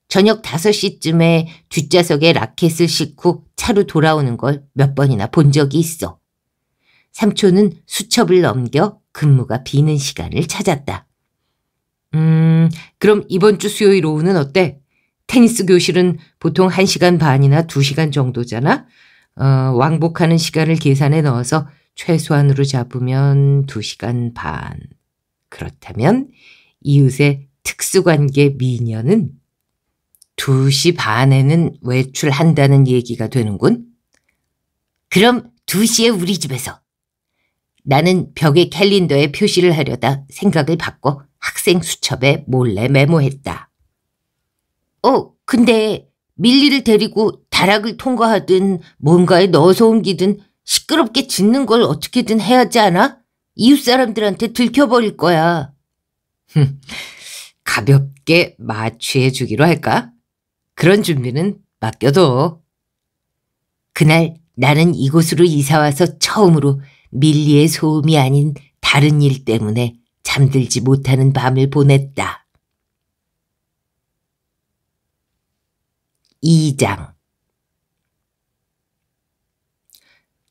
저녁 5시쯤에 뒷좌석에 라켓을 싣고 차로 돌아오는 걸 몇 번이나 본 적이 있어. 삼촌은 수첩을 넘겨 근무가 비는 시간을 찾았다. 음, 그럼 이번 주 수요일 오후는 어때? 테니스 교실은 보통 1시간 반이나 2시간 정도잖아. 어, 왕복하는 시간을 계산해 넣어서 최소한으로 잡으면 2시간 반. 그렇다면 이웃의 특수관계 미녀는 2시 반에는 외출한다는 얘기가 되는군. 그럼 2시에 우리 집에서. 나는 벽에 캘린더에 표시를 하려다 생각을 바꿔 학생 수첩에 몰래 메모했다. 어, 근데 밀리를 데리고 다락을 통과하든 뭔가에 넣어서 옮기든 시끄럽게 짓는걸 어떻게든 해야 하지 않아? 이웃 사람들한테 들켜버릴 거야. 가볍게 마취해 주기로 할까? 그런 준비는 맡겨둬. 그날 나는 이곳으로 이사와서 처음으로 밀리의 소음이 아닌 다른 일 때문에 잠들지 못하는 밤을 보냈다. 2장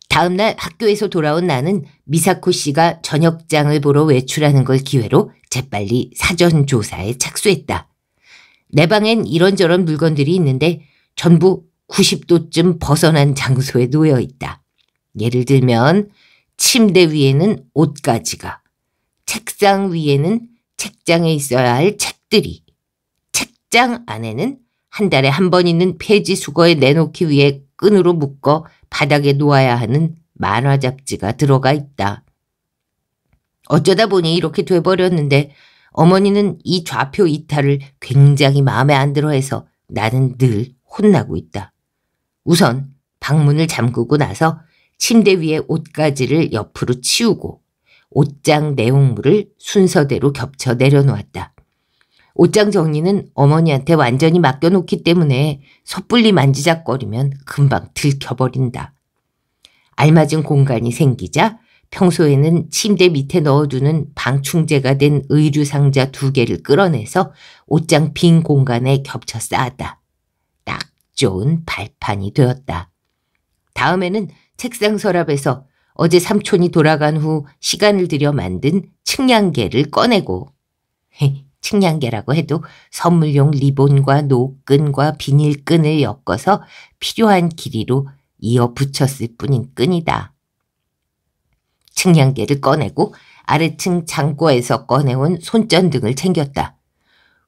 다음 날 학교에서 돌아온 나는 미사코 씨가 저녁장을 보러 외출하는 걸 기회로 재빨리 사전 조사에 착수했다. 내 방엔 이런저런 물건들이 있는데 전부 90도쯤 벗어난 장소에 놓여 있다. 예를 들면 침대 위에는 옷가지가, 책상 위에는 책장에 있어야 할 책들이, 책장 안에는 한 달에 한 번 있는 폐지 수거에 내놓기 위해 끈으로 묶어 바닥에 놓아야 하는 만화 잡지가 들어가 있다. 어쩌다 보니 이렇게 돼버렸는데 어머니는 이 좌표 이탈을 굉장히 마음에 안 들어해서 나는 늘 혼나고 있다. 우선 방문을 잠그고 나서 침대 위에 옷가지를 옆으로 치우고 옷장 내용물을 순서대로 겹쳐 내려놓았다. 옷장 정리는 어머니한테 완전히 맡겨놓기 때문에 섣불리 만지작거리면 금방 들켜버린다. 알맞은 공간이 생기자 평소에는 침대 밑에 넣어두는 방충제가 된 의류 상자 두 개를 끌어내서 옷장 빈 공간에 겹쳐 쌓았다. 딱 좋은 발판이 되었다. 다음에는 책상 서랍에서 어제 삼촌이 돌아간 후 시간을 들여 만든 측량계를 꺼내고 측량계라고 해도 선물용 리본과 노끈과 비닐끈을 엮어서 필요한 길이로 이어 붙였을 뿐인 끈이다. 측량계를 꺼내고 아래층 장고에서 꺼내온 손전등을 챙겼다.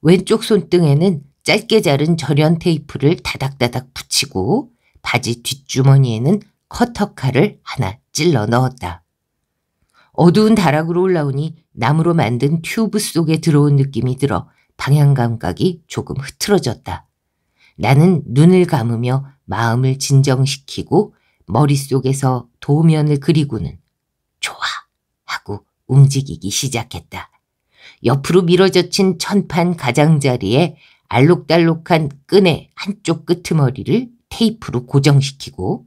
왼쪽 손등에는 짧게 자른 절연 테이프를 다닥다닥 붙이고 바지 뒷주머니에는 커터칼을 하나 찔러 넣었다. 어두운 다락으로 올라오니 나무로 만든 튜브 속에 들어온 느낌이 들어 방향 감각이 조금 흐트러졌다. 나는 눈을 감으며 마음을 진정시키고 머릿속에서 도면을 그리고는 좋아 하고 움직이기 시작했다. 옆으로 밀어젖힌 천판 가장자리에 알록달록한 끈의 한쪽 끄트머리를 테이프로 고정시키고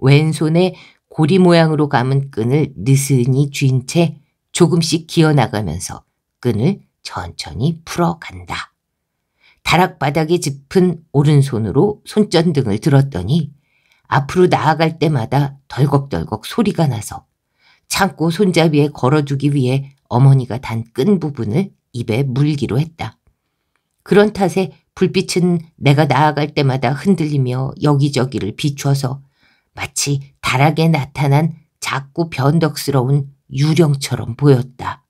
왼손에 고리 모양으로 감은 끈을 느슨히 쥔 채 조금씩 기어나가면서 끈을 천천히 풀어간다. 다락바닥에 짚은 오른손으로 손전등을 들었더니 앞으로 나아갈 때마다 덜걱덜걱 소리가 나서 창고 손잡이에 걸어주기 위해 어머니가 단 끈 부분을 입에 물기로 했다. 그런 탓에 불빛은 내가 나아갈 때마다 흔들리며 여기저기를 비추어서 마치 다락에 나타난 작고 변덕스러운 유령처럼 보였다.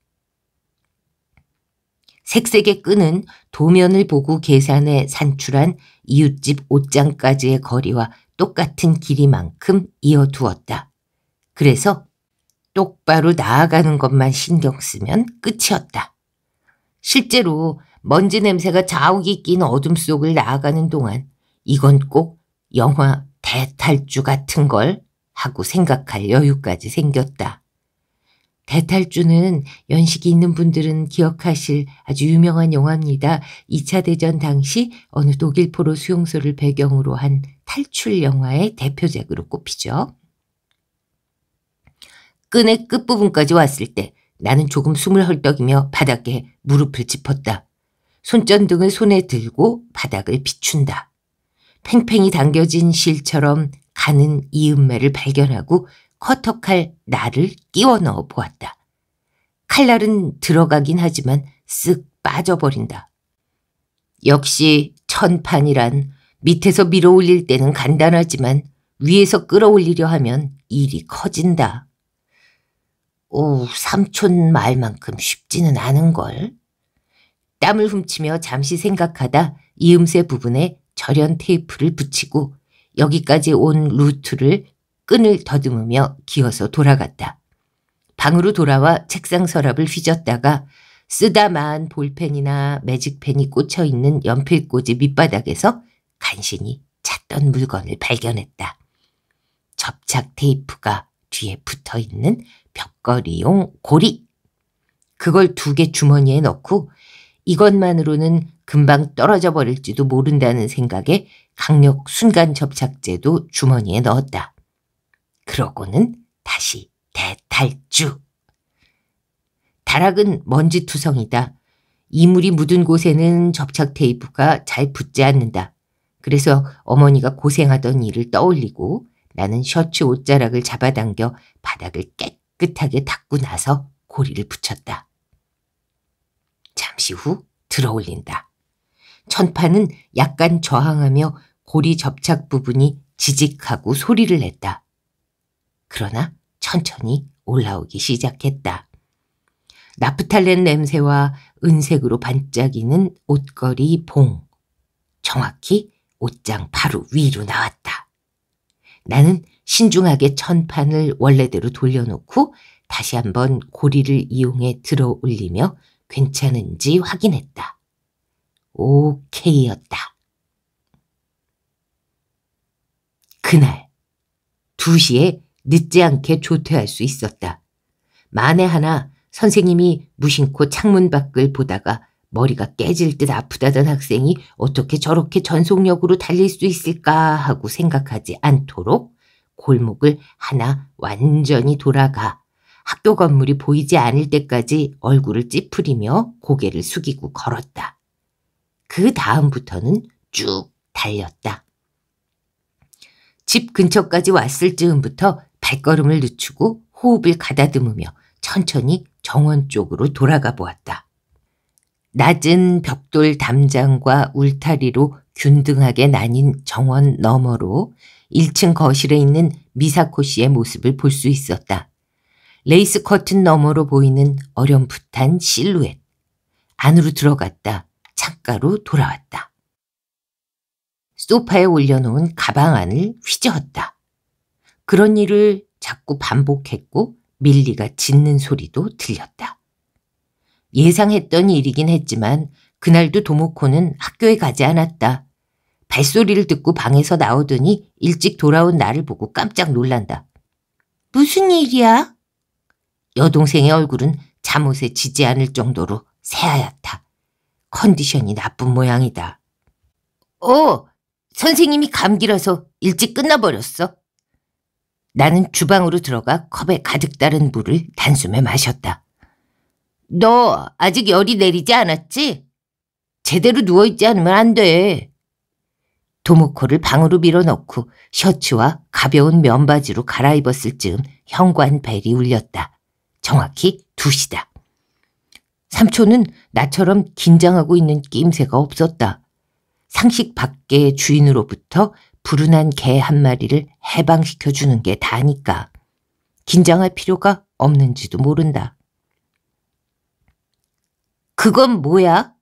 색색의 끈은 도면을 보고 계산해 산출한 이웃집 옷장까지의 거리와 똑같은 길이만큼 이어두었다. 그래서 똑바로 나아가는 것만 신경 쓰면 끝이었다. 실제로 먼지 냄새가 자욱이 낀 어둠 속을 나아가는 동안 이건 꼭 영화 대탈주 같은 걸 하고 생각할 여유까지 생겼다. 대탈주는 연식이 있는 분들은 기억하실 아주 유명한 영화입니다. 2차 대전 당시 어느 독일 포로 수용소를 배경으로 한 탈출 영화의 대표작으로 꼽히죠. 끈의 끝부분까지 왔을 때 나는 조금 숨을 헐떡이며 바닥에 무릎을 짚었다. 손전등을 손에 들고 바닥을 비춘다. 팽팽히 당겨진 실처럼 가는 이음매를 발견하고 커터칼 나를 끼워 넣어 보았다. 칼날은 들어가긴 하지만 쓱 빠져버린다. 역시 천판이란 밑에서 밀어올릴 때는 간단하지만 위에서 끌어올리려 하면 일이 커진다. 오, 삼촌 말만큼 쉽지는 않은걸. 땀을 훔치며 잠시 생각하다 이음새 부분에 절연 테이프를 붙이고 여기까지 온 루트를 끈을 더듬으며 기어서 돌아갔다. 방으로 돌아와 책상 서랍을 휘젓다가 쓰다만 볼펜이나 매직펜이 꽂혀 있는 연필꽂이 밑바닥에서 간신히 찾던 물건을 발견했다. 접착 테이프가 뒤에 붙어 있는 벽걸이용 고리. 그걸 두 개 주머니에 넣고 이것만으로는 금방 떨어져 버릴지도 모른다는 생각에 강력 순간 접착제도 주머니에 넣었다. 그러고는 다시 대탈주. 다락은 먼지투성이다. 이물이 묻은 곳에는 접착 테이프가 잘 붙지 않는다. 그래서 어머니가 고생하던 일을 떠올리고 나는 셔츠 옷자락을 잡아당겨 바닥을 깨끗하게 닦고 나서 고리를 붙였다. 잠시 후 들어올린다. 천판은 약간 저항하며 고리 접착 부분이 지직하고 소리를 냈다. 그러나 천천히 올라오기 시작했다. 나프탈렌 냄새와 은색으로 반짝이는 옷걸이 봉. 정확히 옷장 바로 위로 나왔다. 나는 신중하게 천판을 원래대로 돌려놓고 다시 한번 고리를 이용해 들어 올리며 괜찮은지 확인했다. 오케이였다. 그날 2시에 늦지 않게 조퇴할 수 있었다. 만에 하나 선생님이 무심코 창문 밖을 보다가 머리가 깨질 듯 아프다던 학생이 어떻게 저렇게 전속력으로 달릴 수 있을까 하고 생각하지 않도록 골목을 하나 완전히 돌아가 학교 건물이 보이지 않을 때까지 얼굴을 찌푸리며 고개를 숙이고 걸었다. 그 다음부터는 쭉 달렸다. 집 근처까지 왔을 즈음부터 발걸음을 늦추고 호흡을 가다듬으며 천천히 정원 쪽으로 돌아가 보았다. 낮은 벽돌 담장과 울타리로 균등하게 나뉜 정원 너머로 1층 거실에 있는 미사코 씨의 모습을 볼 수 있었다. 레이스 커튼 너머로 보이는 어렴풋한 실루엣. 안으로 들어갔다. 창가로 돌아왔다. 소파에 올려놓은 가방 안을 휘저었다. 그런 일을 자꾸 반복했고 밀리가 짖는 소리도 들렸다. 예상했던 일이긴 했지만 그날도 도모코는 학교에 가지 않았다. 발소리를 듣고 방에서 나오더니 일찍 돌아온 나를 보고 깜짝 놀란다. 무슨 일이야? 여동생의 얼굴은 잠옷에 지지 않을 정도로 새하얗다. 컨디션이 나쁜 모양이다. 어, 선생님이 감기라서 일찍 끝나버렸어. 나는 주방으로 들어가 컵에 가득 따른 물을 단숨에 마셨다. 너 아직 열이 내리지 않았지? 제대로 누워있지 않으면 안 돼. 도모코를 방으로 밀어넣고 셔츠와 가벼운 면바지로 갈아입었을 즈음 현관 벨이 울렸다. 정확히 2시다. 삼촌은 나처럼 긴장하고 있는 낌새가 없었다. 상식 밖의 주인으로부터 불운한 개 한 마리를 해방시켜 주는 게 다니까. 긴장할 필요가 없는지도 모른다. 그건 뭐야?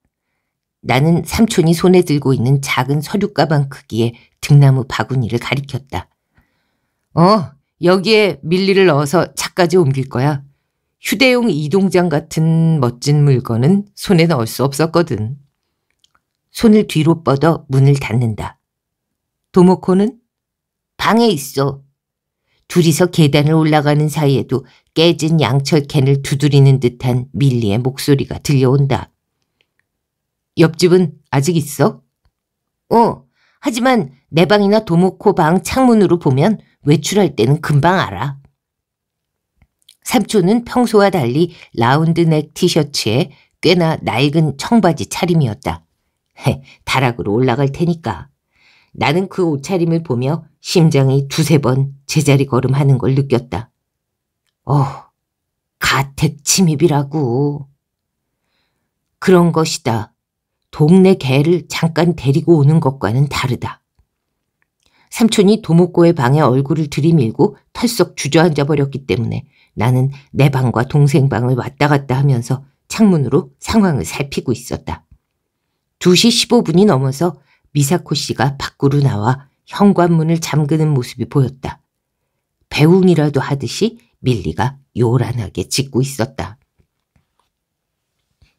나는 삼촌이 손에 들고 있는 작은 서류 가방 크기의 등나무 바구니를 가리켰다. 어, 여기에 밀리를 넣어서 차까지 옮길 거야. 휴대용 이동장 같은 멋진 물건은 손에 넣을 수 없었거든. 손을 뒤로 뻗어 문을 닫는다. 도모코는 방에 있어. 둘이서 계단을 올라가는 사이에도 깨진 양철 캔을 두드리는 듯한 밀리의 목소리가 들려온다. 옆집은 아직 있어? 어, 하지만 내 방이나 도모코 방 창문으로 보면 외출할 때는 금방 알아. 삼촌은 평소와 달리 라운드넥 티셔츠에 꽤나 낡은 청바지 차림이었다. 다락으로 올라갈 테니까. 나는 그 옷차림을 보며 심장이 두세 번 제자리 걸음하는 걸 느꼈다. 어, 가택 침입이라고. 그런 것이다. 동네 개를 잠깐 데리고 오는 것과는 다르다. 삼촌이 도목고의 방에 얼굴을 들이밀고 털썩 주저앉아 버렸기 때문에 나는 내 방과 동생 방을 왔다 갔다 하면서 창문으로 상황을 살피고 있었다. 2시 15분이 넘어서 미사코 씨가 밖으로 나와 현관문을 잠그는 모습이 보였다. 배웅이라도 하듯이 밀리가 요란하게 짓고 있었다.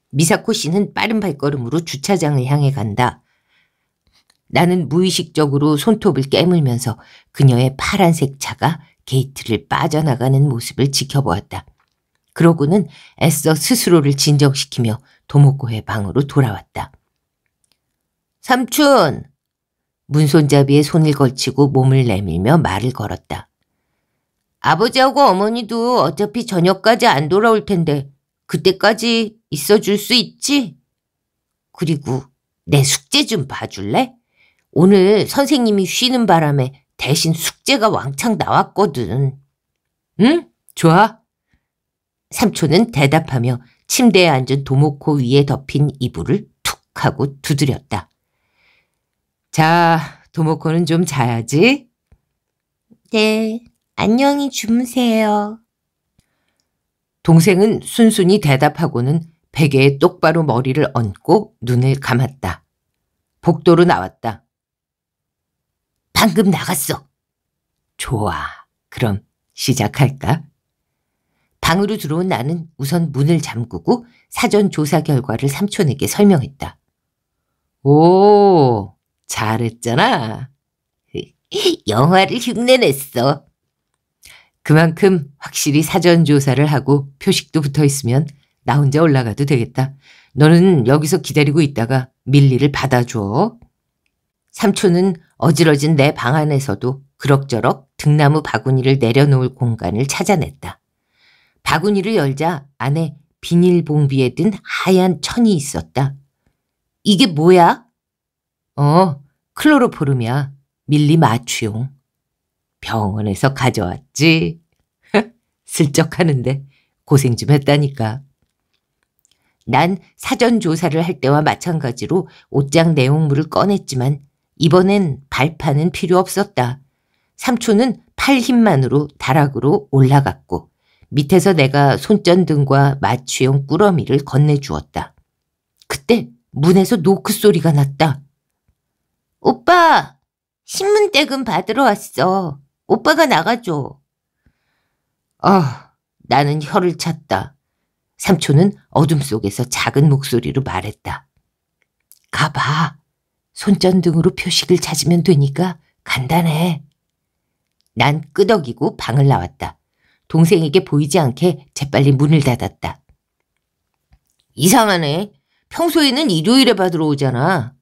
미사코 씨는 빠른 발걸음으로 주차장을 향해 간다. 나는 무의식적으로 손톱을 깨물면서 그녀의 파란색 차가 게이트를 빠져나가는 모습을 지켜보았다. 그러고는 애써 스스로를 진정시키며 도목고의 방으로 돌아왔다. 삼촌! 문손잡이에 손을 걸치고 몸을 내밀며 말을 걸었다. 아버지하고 어머니도 어차피 저녁까지 안 돌아올 텐데 그때까지 있어줄 수 있지? 그리고 내 숙제 좀 봐줄래? 오늘 선생님이 쉬는 바람에 대신 숙제가 왕창 나왔거든. 응? 좋아. 삼촌은 대답하며 침대에 앉은 도모코 위에 덮인 이불을 툭 하고 두드렸다. 자, 도모코는 좀 자야지. 네, 안녕히 주무세요. 동생은 순순히 대답하고는 베개에 똑바로 머리를 얹고 눈을 감았다. 복도로 나왔다. 방금 나갔어. 좋아. 그럼 시작할까? 방으로 들어온 나는 우선 문을 잠그고 사전 조사 결과를 삼촌에게 설명했다. 오, 잘했잖아. 영화를 흉내냈어. 그만큼 확실히 사전 조사를 하고 표식도 붙어 있으면 나 혼자 올라가도 되겠다. 너는 여기서 기다리고 있다가 밀리를 받아줘. 삼촌은 어지러진 내 방 안에서도 그럭저럭 등나무 바구니를 내려놓을 공간을 찾아냈다. 바구니를 열자 안에 비닐봉비에 든 하얀 천이 있었다. 이게 뭐야? 어, 클로로포름이야. 밀리 마취용. 병원에서 가져왔지. 슬쩍 하는데 고생 좀 했다니까. 난 사전 조사를 할 때와 마찬가지로 옷장 내용물을 꺼냈지만 이번엔 발판은 필요 없었다. 삼촌은 팔 힘만으로 다락으로 올라갔고 밑에서 내가 손전등과 마취용 꾸러미를 건네주었다. 그때 문에서 노크 소리가 났다. 오빠! 신문대금 받으러 왔어. 오빠가 나가줘. 아, 나는 혀를 찼다. 삼촌은 어둠 속에서 작은 목소리로 말했다. 가봐. 손전등으로 표식을 찾으면 되니까 간단해. 난 끄덕이고 방을 나왔다. 동생에게 보이지 않게 재빨리 문을 닫았다. 이상하네. 평소에는 일요일에 받으러 오잖아.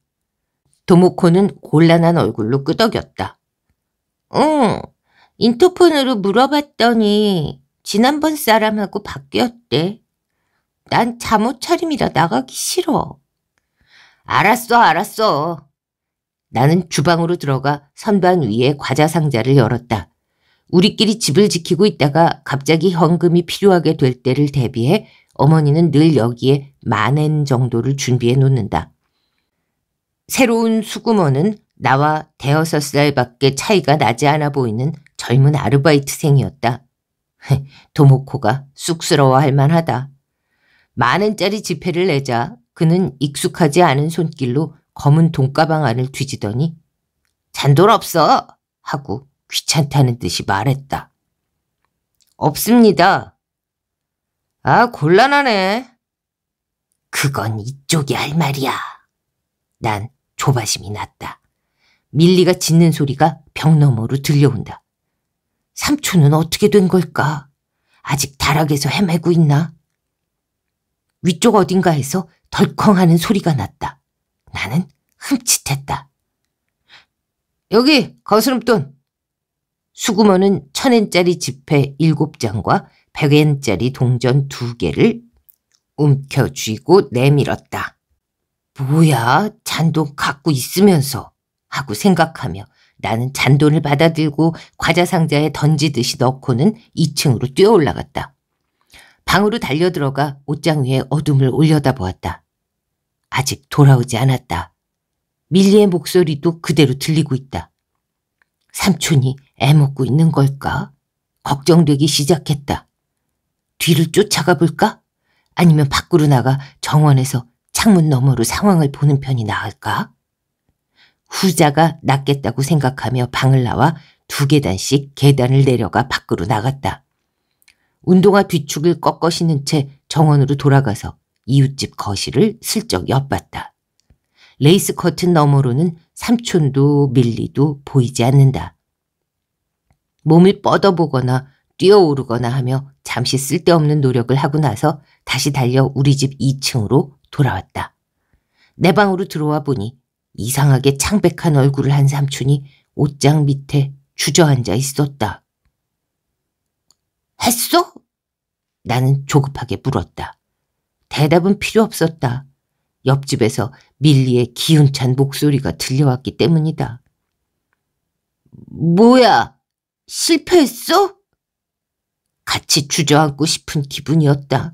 도모코는 곤란한 얼굴로 끄덕였다. 응, 어, 인터폰으로 물어봤더니 지난번 사람하고 바뀌었대. 난 잠옷 차림이라 나가기 싫어. 알았어, 알았어. 나는 주방으로 들어가 선반 위에 과자 상자를 열었다. 우리끼리 집을 지키고 있다가 갑자기 현금이 필요하게 될 때를 대비해 어머니는 늘 여기에 만엔 정도를 준비해 놓는다. 새로운 수구먼은 나와 대여섯 살밖에 차이가 나지 않아 보이는 젊은 아르바이트생이었다. 도모코가 쑥스러워할 만하다. 만엔짜리 지폐를 내자 그는 익숙하지 않은 손길로 검은 돈가방 안을 뒤지더니 잔돈 없어! 하고 귀찮다는 듯이 말했다. 없습니다. 아, 곤란하네. 그건 이쪽이 할 말이야. 난 조바심이 났다. 밀리가 짖는 소리가 벽 너머로 들려온다. 삼촌은 어떻게 된 걸까? 아직 다락에서 헤매고 있나? 위쪽 어딘가에서 덜컹하는 소리가 났다. 나는 흠칫했다. 여기 거스름돈. 수구머는 천엔짜리 지폐 일곱 장과 백엔짜리 동전 두 개를 움켜쥐고 내밀었다. 뭐야 잔돈 갖고 있으면서 하고 생각하며 나는 잔돈을 받아들고 과자 상자에 던지듯이 넣고는 2층으로 뛰어 올라갔다. 방으로 달려 들어가 옷장 위에 어둠을 올려다보았다. 아직 돌아오지 않았다. 밀리의 목소리도 그대로 들리고 있다. 삼촌이 애먹고 있는 걸까? 걱정되기 시작했다. 뒤를 쫓아가 볼까? 아니면 밖으로 나가 정원에서 창문 너머로 상황을 보는 편이 나을까? 후자가 낫겠다고 생각하며 방을 나와 두 계단씩 계단을 내려가 밖으로 나갔다. 운동화 뒤축을 꺾어 신은 채 정원으로 돌아가서 이웃집 거실을 슬쩍 엿봤다. 레이스 커튼 너머로는 삼촌도 밀리도 보이지 않는다. 몸을 뻗어보거나 뛰어오르거나 하며 잠시 쓸데없는 노력을 하고 나서 다시 달려 우리 집 2층으로 돌아왔다. 내 방으로 들어와 보니 이상하게 창백한 얼굴을 한 삼촌이 옷장 밑에 주저앉아 있었다. 했어? 나는 조급하게 물었다. 대답은 필요 없었다. 옆집에서 밀리의 기운찬 목소리가 들려왔기 때문이다. 뭐야, 실패했어? 같이 주저앉고 싶은 기분이었다.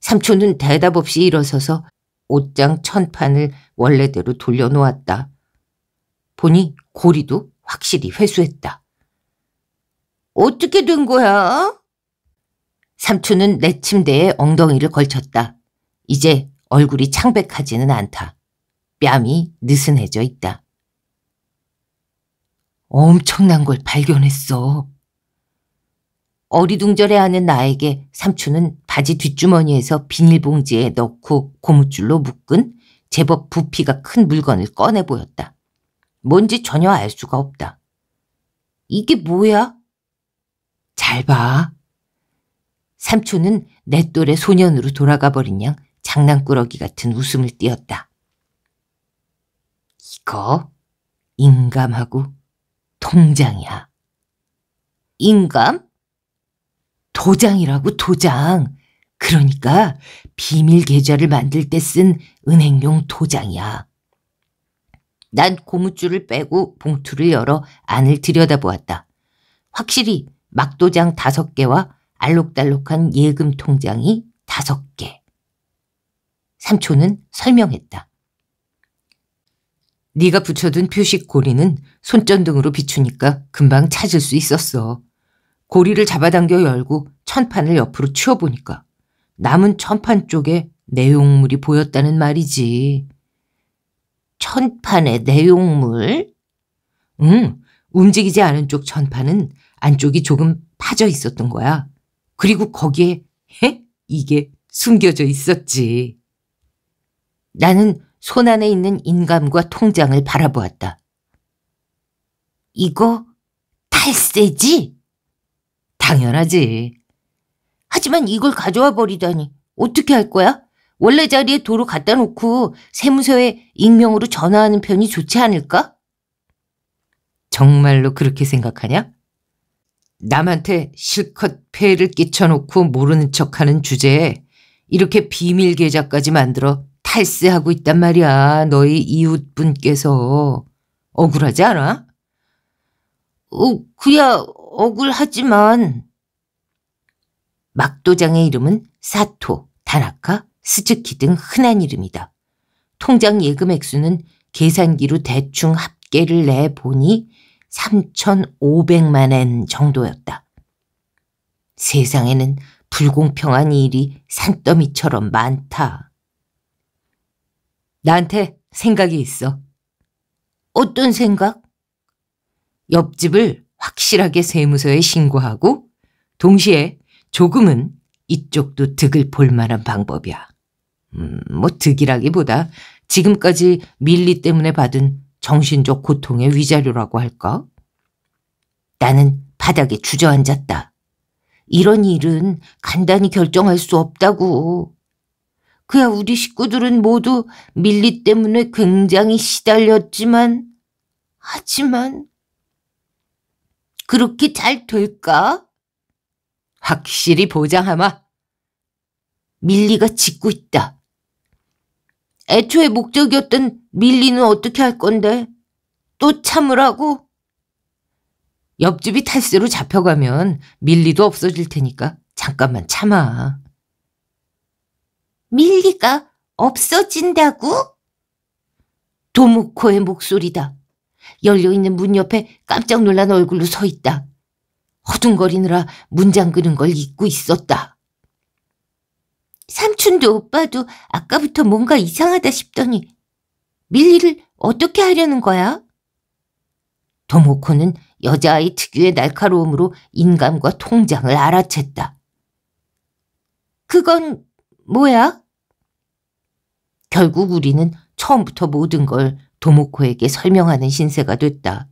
삼촌은 대답 없이 일어서서 옷장 천판을 원래대로 돌려놓았다. 보니 고리도 확실히 회수했다. 어떻게 된 거야? 삼촌은 내 침대에 엉덩이를 걸쳤다. 이제 얼굴이 창백하지는 않다. 뺨이 느슨해져 있다. 엄청난 걸 발견했어. 어리둥절해하는 나에게 삼촌은 바지 뒷주머니에서 비닐봉지에 넣고 고무줄로 묶은 제법 부피가 큰 물건을 꺼내 보였다. 뭔지 전혀 알 수가 없다. 이게 뭐야? 잘 봐. 삼촌은 내 또래 소년으로 돌아가 버린 양 장난꾸러기 같은 웃음을 띄었다. 이거 인감하고 통장이야. 인감? 도장이라고 도장. 그러니까 비밀 계좌를 만들 때 쓴 은행용 도장이야. 난 고무줄을 빼고 봉투를 열어 안을 들여다보았다. 확실히 막도장 다섯 개와 알록달록한 예금 통장이 다섯 개. 삼촌은 설명했다. 네가 붙여둔 표식 고리는 손전등으로 비추니까 금방 찾을 수 있었어. 고리를 잡아당겨 열고 천판을 옆으로 치워보니까 남은 천판 쪽에 내용물이 보였다는 말이지. 천판의 내용물? 응, 움직이지 않은 쪽 천판은 안쪽이 조금 파져 있었던 거야. 그리고 거기에 해? 이게 숨겨져 있었지. 나는 손 안에 있는 인감과 통장을 바라보았다. 이거 탈세지? 당연하지. 하지만 이걸 가져와 버리다니 어떻게 할 거야? 원래 자리에 도로 갖다 놓고 세무서에 익명으로 전화하는 편이 좋지 않을까? 정말로 그렇게 생각하냐? 남한테 실컷 폐를 끼쳐놓고 모르는 척하는 주제에 이렇게 비밀 계좌까지 만들어 탈세하고 있단 말이야. 너희 이웃분께서. 억울하지 않아? 어, 그야 억울하지만. 막도장의 이름은 사토, 다나카, 스즈키 등 흔한 이름이다. 통장 예금 액수는 계산기로 대충 합계를 내보니 3,500만엔 정도였다. 세상에는 불공평한 일이 산더미처럼 많다. 나한테 생각이 있어. 어떤 생각? 옆집을 확실하게 세무서에 신고하고 동시에 조금은 이쪽도 득을 볼 만한 방법이야. 음, 뭐 득이라기보다 지금까지 밀리 때문에 받은 정신적 고통의 위자료라고 할까? 나는 바닥에 주저앉았다. 이런 일은 간단히 결정할 수 없다고. 그야 우리 식구들은 모두 밀리 때문에 굉장히 시달렸지만, 하지만, 그렇게 잘 될까? 확실히 보장하마. 밀리가 짖고 있다. 애초에 목적이었던 밀리는 어떻게 할 건데? 또 참으라고? 옆집이 탈세로 잡혀가면 밀리도 없어질 테니까 잠깐만 참아. 밀리가 없어진다고? 도무코의 목소리다. 열려있는 문 옆에 깜짝 놀란 얼굴로 서 있다. 허둥거리느라 문잠그는 걸 잊고 있었다. 삼촌도 오빠도 아까부터 뭔가 이상하다 싶더니 밀리를 어떻게 하려는 거야? 도모코는 여자아이 특유의 날카로움으로 인감과 통장을 알아챘다. 그건 뭐야? 결국 우리는 처음부터 모든 걸 도모코에게 설명하는 신세가 됐다.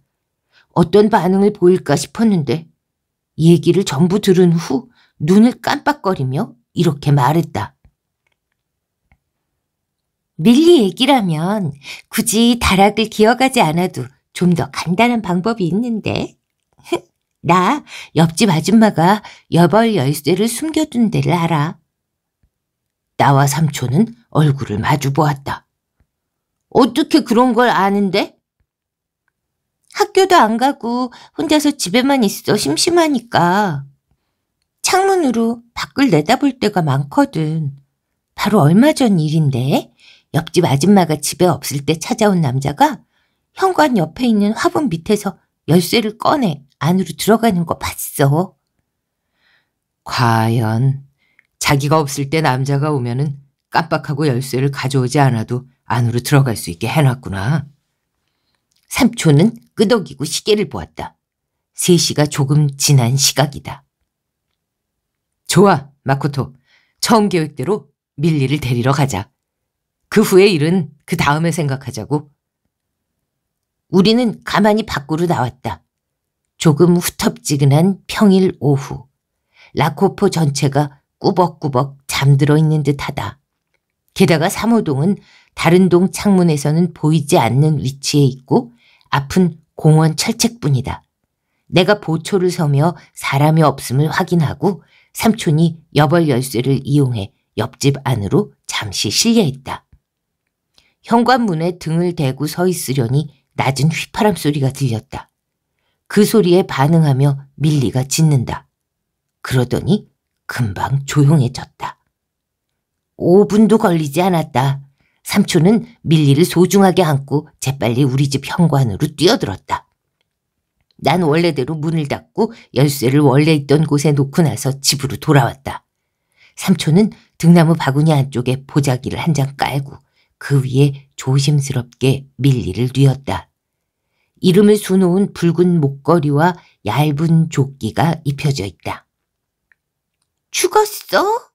어떤 반응을 보일까 싶었는데 얘기를 전부 들은 후 눈을 깜빡거리며 이렇게 말했다. 밀리 얘기라면 굳이 다락을 기어가지 않아도 좀 더 간단한 방법이 있는데. 나 옆집 아줌마가 여벌 열쇠를 숨겨둔 데를 알아. 나와 삼촌은 얼굴을 마주 보았다. 어떻게 그런 걸 아는데? 학교도 안 가고 혼자서 집에만 있어 심심하니까 창문으로 밖을 내다볼 때가 많거든. 바로 얼마 전 일인데 옆집 아줌마가 집에 없을 때 찾아온 남자가 현관 옆에 있는 화분 밑에서 열쇠를 꺼내 안으로 들어가는 거 봤어. 과연 자기가 없을 때 남자가 오면은 깜빡하고 열쇠를 가져오지 않아도 안으로 들어갈 수 있게 해놨구나. 삼촌은 끄덕이고 시계를 보았다. 3시가 조금 지난 시각이다. 좋아, 마코토. 처음 계획대로 밀리를 데리러 가자. 그 후의 일은 그 다음에 생각하자고. 우리는 가만히 밖으로 나왔다. 조금 후텁지근한 평일 오후. 라코포 전체가 꾸벅꾸벅 잠들어 있는 듯하다. 게다가 3호동은 다른 동 창문에서는 보이지 않는 위치에 있고 앞은 공원 철책뿐이다. 내가 보초를 서며 사람이 없음을 확인하고 삼촌이 여벌 열쇠를 이용해 옆집 안으로 잠시 실려 있다. 현관문에 등을 대고 서 있으려니 낮은 휘파람 소리가 들렸다. 그 소리에 반응하며 밀리가 짖는다. 그러더니 금방 조용해졌다. 5분도 걸리지 않았다. 삼촌은 밀리를 소중하게 안고 재빨리 우리 집 현관으로 뛰어들었다. 난 원래대로 문을 닫고 열쇠를 원래 있던 곳에 놓고 나서 집으로 돌아왔다. 삼촌은 등나무 바구니 안쪽에 보자기를 한 장 깔고 그 위에 조심스럽게 밀리를 뉘었다. 이름을 수놓은 붉은 목걸이와 얇은 조끼가 입혀져 있다. 죽었어?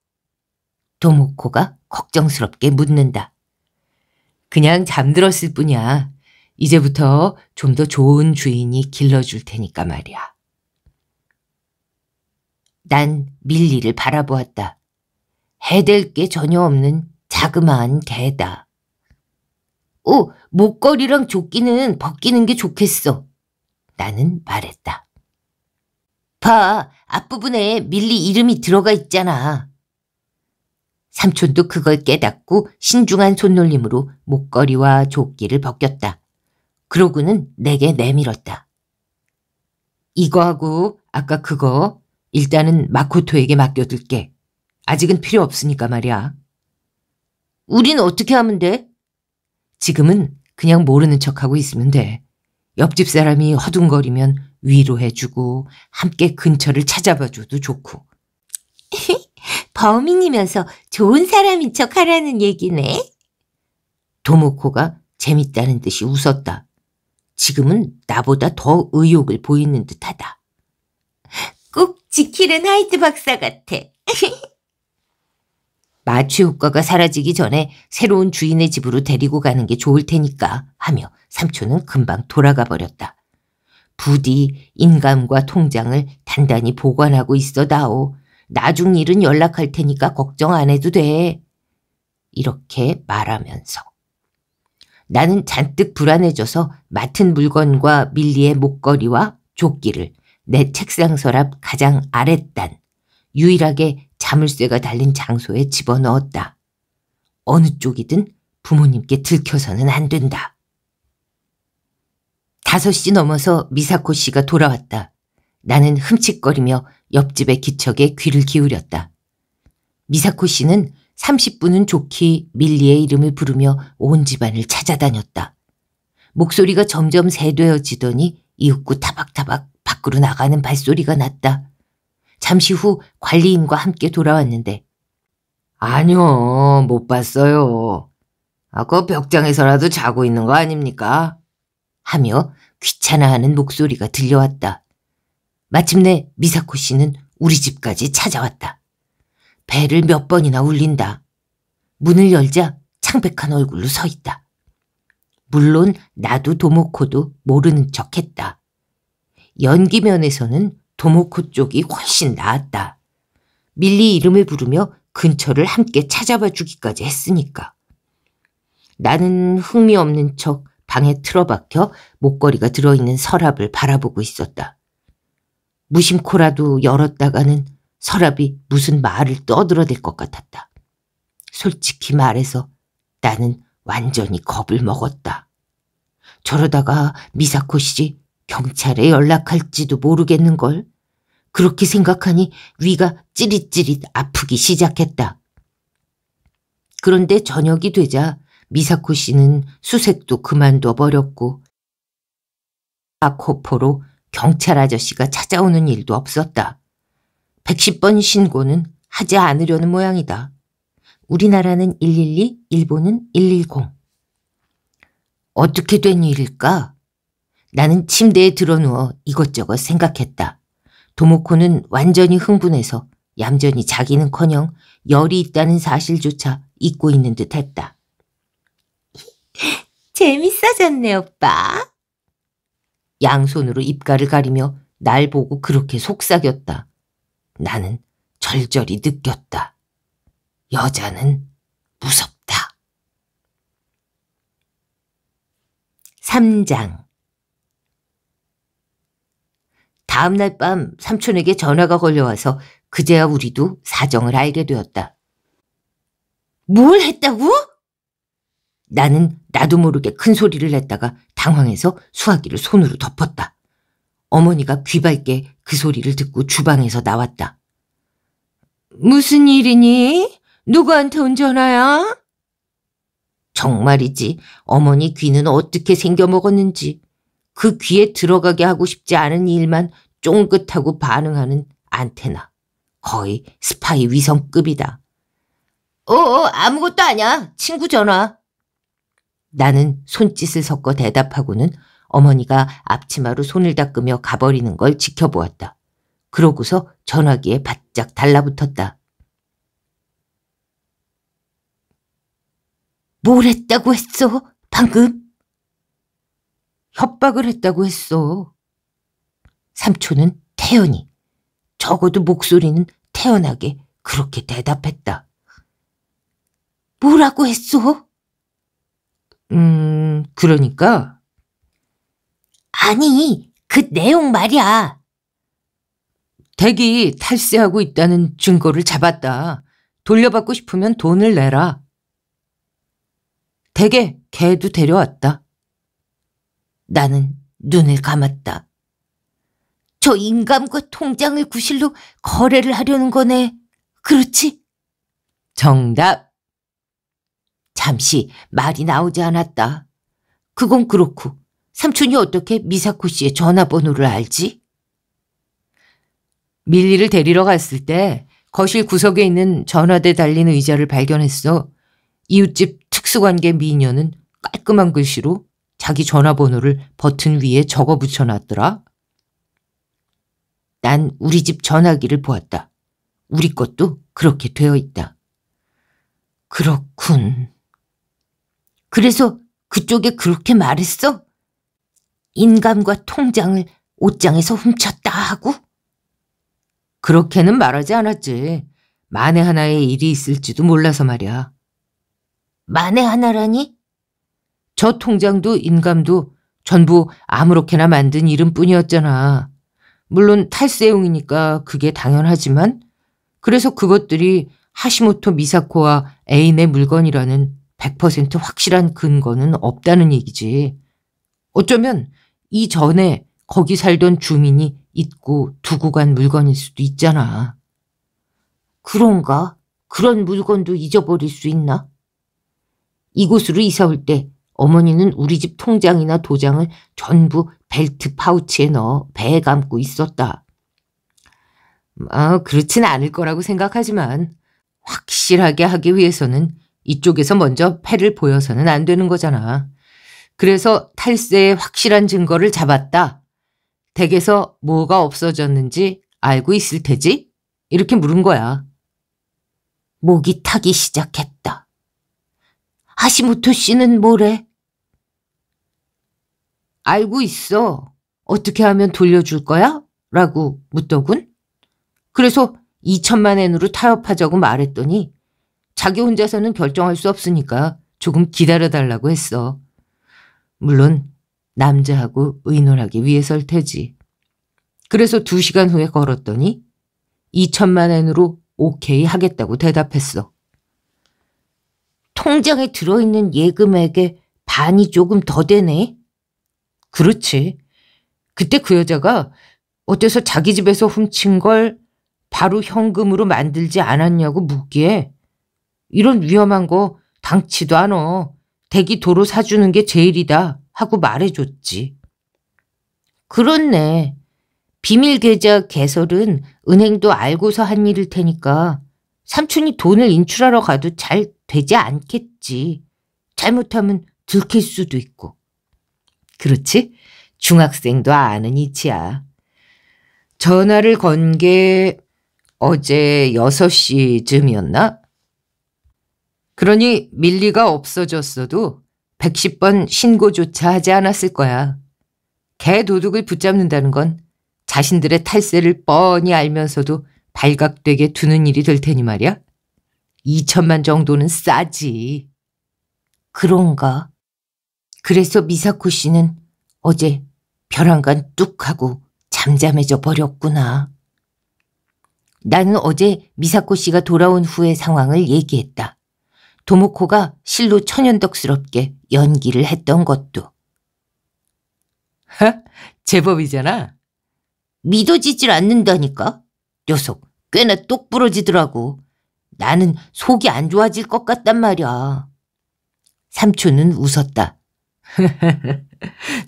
도모코가 걱정스럽게 묻는다. 그냥 잠들었을 뿐이야. 이제부터 좀 더 좋은 주인이 길러줄 테니까 말이야. 난 밀리를 바라보았다. 해댈 게 전혀 없는 자그마한 개다. 오, 어, 목걸이랑 조끼는 벗기는 게 좋겠어. 나는 말했다. 봐, 앞부분에 밀리 이름이 들어가 있잖아. 삼촌도 그걸 깨닫고 신중한 손놀림으로 목걸이와 조끼를 벗겼다. 그러고는 내게 내밀었다. 이거하고 아까 그거 일단은 마코토에게 맡겨둘게. 아직은 필요 없으니까 말이야. 우린 어떻게 하면 돼? 지금은 그냥 모르는 척하고 있으면 돼. 옆집 사람이 허둥거리면 위로해주고 함께 근처를 찾아봐줘도 좋고. 범인이면서 좋은 사람인 척 하라는 얘기네. 도모코가 재밌다는 듯이 웃었다. 지금은 나보다 더 의욕을 보이는 듯하다. 꼭지키는 하이드 박사 같아. 마취 효과가 사라지기 전에 새로운 주인의 집으로 데리고 가는 게 좋을 테니까 하며 삼촌은 금방 돌아가 버렸다. 부디 인감과 통장을 단단히 보관하고 있어다오. 나중 일은 연락할 테니까 걱정 안 해도 돼. 이렇게 말하면서. 나는 잔뜩 불안해져서 맡은 물건과 밀리의 목걸이와 조끼를 내 책상 서랍 가장 아랫단 유일하게 자물쇠가 달린 장소에 집어넣었다. 어느 쪽이든 부모님께 들켜서는 안 된다. 5시 넘어서 미사코 씨가 돌아왔다. 나는 흠칫거리며 옆집의 기척에 귀를 기울였다. 미사코 씨는 30분은 좋기 밀리의 이름을 부르며 온 집안을 찾아다녔다. 목소리가 점점 세되어지더니 이윽고 타박타박 밖으로 나가는 발소리가 났다. 잠시 후 관리인과 함께 돌아왔는데 아니요 못 봤어요. 아까 벽장에서라도 자고 있는 거 아닙니까? 하며 귀찮아하는 목소리가 들려왔다. 마침내 미사코 씨는 우리 집까지 찾아왔다. 배를 몇 번이나 울린다. 문을 열자 창백한 얼굴로 서 있다. 물론 나도 도모코도 모르는 척 했다. 연기면에서는 도모코 쪽이 훨씬 나았다. 밀리 이름을 부르며 근처를 함께 찾아봐 주기까지 했으니까. 나는 흥미없는 척 방에 틀어박혀 목걸이가 들어있는 서랍을 바라보고 있었다. 무심코라도 열었다가는 서랍이 무슨 말을 떠들어댈 것 같았다. 솔직히 말해서 나는 완전히 겁을 먹었다. 저러다가 미사코 씨 경찰에 연락할지도 모르겠는걸. 그렇게 생각하니 위가 찌릿찌릿 아프기 시작했다. 그런데 저녁이 되자 미사코 씨는 수색도 그만둬 버렸고 아코포로 경찰 아저씨가 찾아오는 일도 없었다. 110번 신고는 하지 않으려는 모양이다. 우리나라는 112, 일본은 110. 어떻게 된 일일까? 나는 침대에 드러누워 이것저것 생각했다. 도모코는 완전히 흥분해서 얌전히 자기는커녕 열이 있다는 사실조차 잊고 있는 듯 했다. 재밌어졌네, 오빠. 양손으로 입가를 가리며 날 보고 그렇게 속삭였다. 나는 절절히 느꼈다. 여자는 무섭다. 3장 다음날 밤 삼촌에게 전화가 걸려와서 그제야 우리도 사정을 알게 되었다. 뭘 했다고? 나는 나도 모르게 큰 소리를 냈다가 당황해서 수화기를 손으로 덮었다. 어머니가 귀 밝게 그 소리를 듣고 주방에서 나왔다. 무슨 일이니? 누구한테 온 전화야? 정말이지 어머니 귀는 어떻게 생겨먹었는지 그 귀에 들어가게 하고 싶지 않은 일만 쫑긋하고 반응하는 안테나. 거의 스파이 위성급이다. 어, 어 아무것도 아니야. 친구 전화. 나는 손짓을 섞어 대답하고는 어머니가 앞치마로 손을 닦으며 가버리는 걸 지켜보았다. 그러고서 전화기에 바짝 달라붙었다. 뭘 했다고 했어? 방금? 협박을 했다고 했어. 삼촌은 태연이, 적어도 목소리는 태연하게 그렇게 대답했다. 뭐라고 했어? 음, 그러니까 아니, 그 내용 말이야. 댁이 탈세하고 있다는 증거를 잡았다. 돌려받고 싶으면 돈을 내라. 댁에 개도 데려왔다. 나는 눈을 감았다. 저 인감과 통장을 구실로 거래를 하려는 거네. 그렇지? 정답. 잠시 말이 나오지 않았다. 그건 그렇고 삼촌이 어떻게 미사코 씨의 전화번호를 알지? 밀리를 데리러 갔을 때 거실 구석에 있는 전화대 달린 의자를 발견했어. 이웃집 특수관계 미녀는 깔끔한 글씨로 자기 전화번호를 버튼 위에 적어 붙여놨더라. 난 우리 집 전화기를 보았다. 우리 것도 그렇게 되어 있다. 그렇군. 그래서 그쪽에 그렇게 말했어? 인감과 통장을 옷장에서 훔쳤다 하고? 그렇게는 말하지 않았지. 만에 하나의 일이 있을지도 몰라서 말이야. 만에 하나라니? 저 통장도 인감도 전부 아무렇게나 만든 이름뿐이었잖아. 물론 탈세용이니까 그게 당연하지만 그래서 그것들이 하시모토 미사코와 애인의 물건이라는 100% 확실한 근거는 없다는 얘기지. 어쩌면 이전에 거기 살던 주민이 잊고 두고 간 물건일 수도 있잖아. 그런가? 그런 물건도 잊어버릴 수 있나? 이곳으로 이사 올 때 어머니는 우리 집 통장이나 도장을 전부 벨트 파우치에 넣어 배에 감고 있었다. 아, 그렇진 않을 거라고 생각하지만 확실하게 하기 위해서는 이쪽에서 먼저 패를 보여서는 안 되는 거잖아. 그래서 탈세의 확실한 증거를 잡았다. 댁에서 뭐가 없어졌는지 알고 있을 테지? 이렇게 물은 거야. 목이 타기 시작했다. 하시모토 씨는 뭐래? 알고 있어. 어떻게 하면 돌려줄 거야? 라고 묻더군. 그래서 2천만 엔으로 타협하자고 말했더니 자기 혼자서는 결정할 수 없으니까 조금 기다려달라고 했어. 물론 남자하고 의논하기 위해설 테지. 그래서 두시간 후에 걸었더니 2천만 엔으로 오케이 하겠다고 대답했어. 통장에 들어있는 예금액의 반이 조금 더 되네. 그렇지. 그때 그 여자가 어째서 자기 집에서 훔친 걸 바로 현금으로 만들지 않았냐고 묻기에 이런 위험한 거 당치도 않어. 대기 도로 사주는 게 제일이다 하고 말해줬지. 그렇네. 비밀 계좌 개설은 은행도 알고서 한 일일 테니까 삼촌이 돈을 인출하러 가도 잘 되지 않겠지. 잘못하면 들킬 수도 있고. 그렇지? 중학생도 아는 이치야. 전화를 건 게 어제 6시쯤이었나? 그러니 밀리가 없어졌어도 110번 신고조차 하지 않았을 거야. 개 도둑을 붙잡는다는 건 자신들의 탈세를 뻔히 알면서도 발각되게 두는 일이 될 테니 말이야. 2천만 정도는 싸지. 그런가? 그래서 미사코 씨는 어제 벼랑간 뚝 하고 잠잠해져 버렸구나. 나는 어제 미사코 씨가 돌아온 후의 상황을 얘기했다. 도모코가 실로 천연덕스럽게 연기를 했던 것도. 하, 제법이잖아. 믿어지질 않는다니까. 녀석 꽤나 똑부러지더라고. 나는 속이 안 좋아질 것 같단 말이야. 삼촌은 웃었다.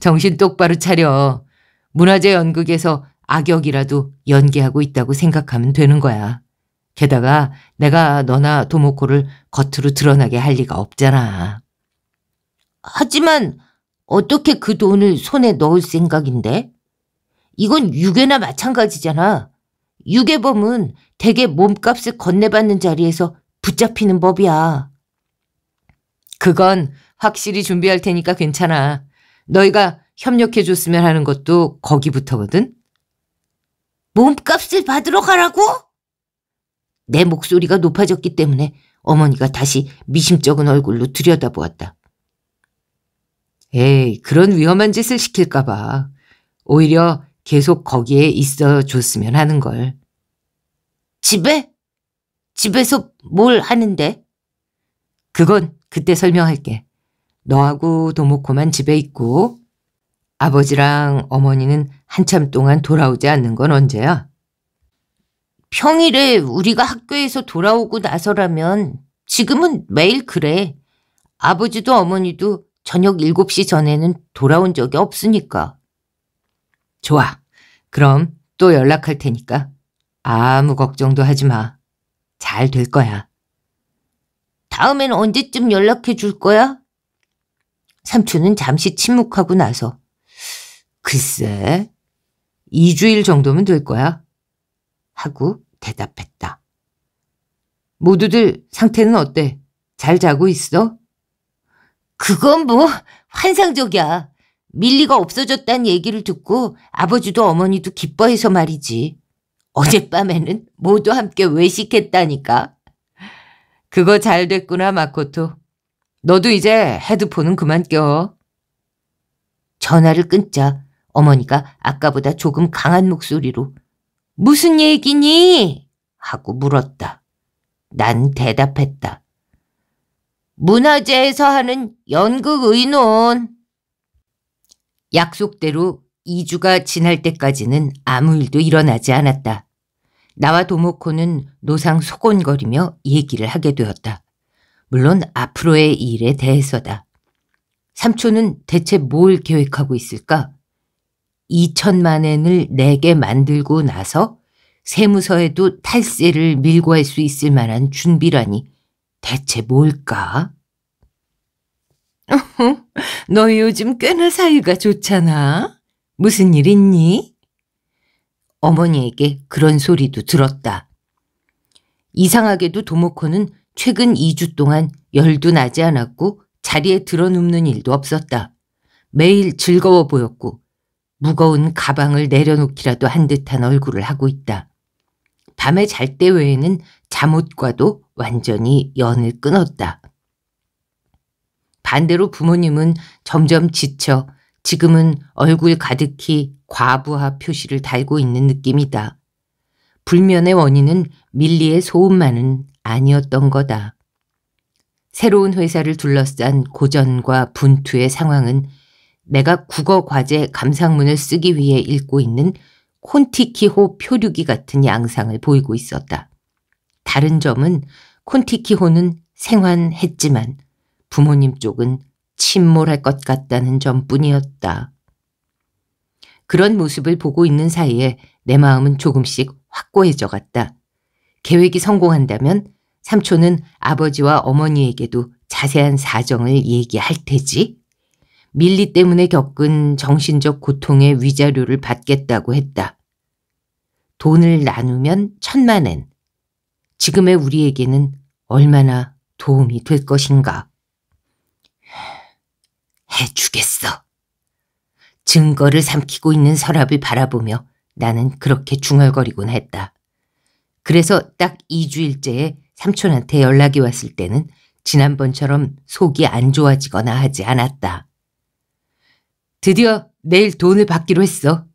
정신 똑바로 차려. 문화재 연극에서 악역이라도 연기하고 있다고 생각하면 되는 거야. 게다가 내가 너나 도모코를 겉으로 드러나게 할 리가 없잖아. 하지만 어떻게 그 돈을 손에 넣을 생각인데? 이건 유괴나 마찬가지잖아. 유괴범은 대개 몸값을 건네받는 자리에서 붙잡히는 법이야. 그건 확실히 준비할 테니까 괜찮아. 너희가 협력해줬으면 하는 것도 거기부터거든. 몸값을 받으러 가라고? 내 목소리가 높아졌기 때문에 어머니가 다시 미심쩍은 얼굴로 들여다보았다. 에이, 그런 위험한 짓을 시킬까봐. 오히려 계속 거기에 있어 줬으면 하는 걸. 집에? 집에서 뭘 하는데? 그건 그때 설명할게. 너하고 도모코만 집에 있고 아버지랑 어머니는 한참 동안 돌아오지 않는 건 언제야? 평일에 우리가 학교에서 돌아오고 나서라면 지금은 매일 그래. 아버지도 어머니도 저녁 7시 전에는 돌아온 적이 없으니까. 좋아. 그럼 또 연락할 테니까 아무 걱정도 하지 마. 잘 될 거야. 다음엔 언제쯤 연락해 줄 거야? 삼촌은 잠시 침묵하고 나서 글쎄, 2주일 정도면 될 거야. 하고 대답했다. 모두들 상태는 어때? 잘 자고 있어? 그건 뭐 환상적이야. 밀리가 없어졌다는 얘기를 듣고 아버지도 어머니도 기뻐해서 말이지. 어젯밤에는 모두 함께 외식했다니까. 그거 잘 됐구나, 마코토. 너도 이제 헤드폰은 그만 껴. 전화를 끊자 어머니가 아까보다 조금 강한 목소리로 무슨 얘기니? 하고 물었다. 난 대답했다. 문화재에서 하는 연극 의논. 약속대로 2주가 지날 때까지는 아무 일도 일어나지 않았다. 나와 도모코는 노상 소곤거리며 얘기를 하게 되었다. 물론 앞으로의 일에 대해서다. 삼촌은 대체 뭘 계획하고 있을까? 2천만 엔을 내게 만들고 나서 세무서에도 탈세를 밀고 할 수 있을 만한 준비라니 대체 뭘까? 너 요즘 꽤나 사이가 좋잖아. 무슨 일 있니? 어머니에게 그런 소리도 들었다. 이상하게도 도모코는 최근 2주 동안 열도 나지 않았고 자리에 드러눕는 일도 없었다. 매일 즐거워 보였고 무거운 가방을 내려놓기라도 한 듯한 얼굴을 하고 있다. 밤에 잘 때 외에는 잠옷과도 완전히 연을 끊었다. 반대로 부모님은 점점 지쳐 지금은 얼굴 가득히 과부하 표시를 달고 있는 느낌이다. 불면의 원인은 밀리의 소음만은 아니었던 거다. 새로운 회사를 둘러싼 고전과 분투의 상황은 내가 국어 과제 감상문을 쓰기 위해 읽고 있는 콘티키호 표류기 같은 양상을 보이고 있었다. 다른 점은 콘티키호는 생환했지만 부모님 쪽은 침몰할 것 같다는 점뿐이었다. 그런 모습을 보고 있는 사이에 내 마음은 조금씩 확고해져 갔다. 계획이 성공한다면 삼촌은 아버지와 어머니에게도 자세한 사정을 얘기할 테지. 밀리 때문에 겪은 정신적 고통의 위자료를 받겠다고 했다. 돈을 나누면 천만엔. 지금의 우리에게는 얼마나 도움이 될 것인가. 해주겠어. 증거를 삼키고 있는 서랍을 바라보며 나는 그렇게 중얼거리곤 했다. 그래서 딱 2주일째에 삼촌한테 연락이 왔을 때는 지난번처럼 속이 안 좋아지거나 하지 않았다. 드디어 내일 돈을 받기로 했어.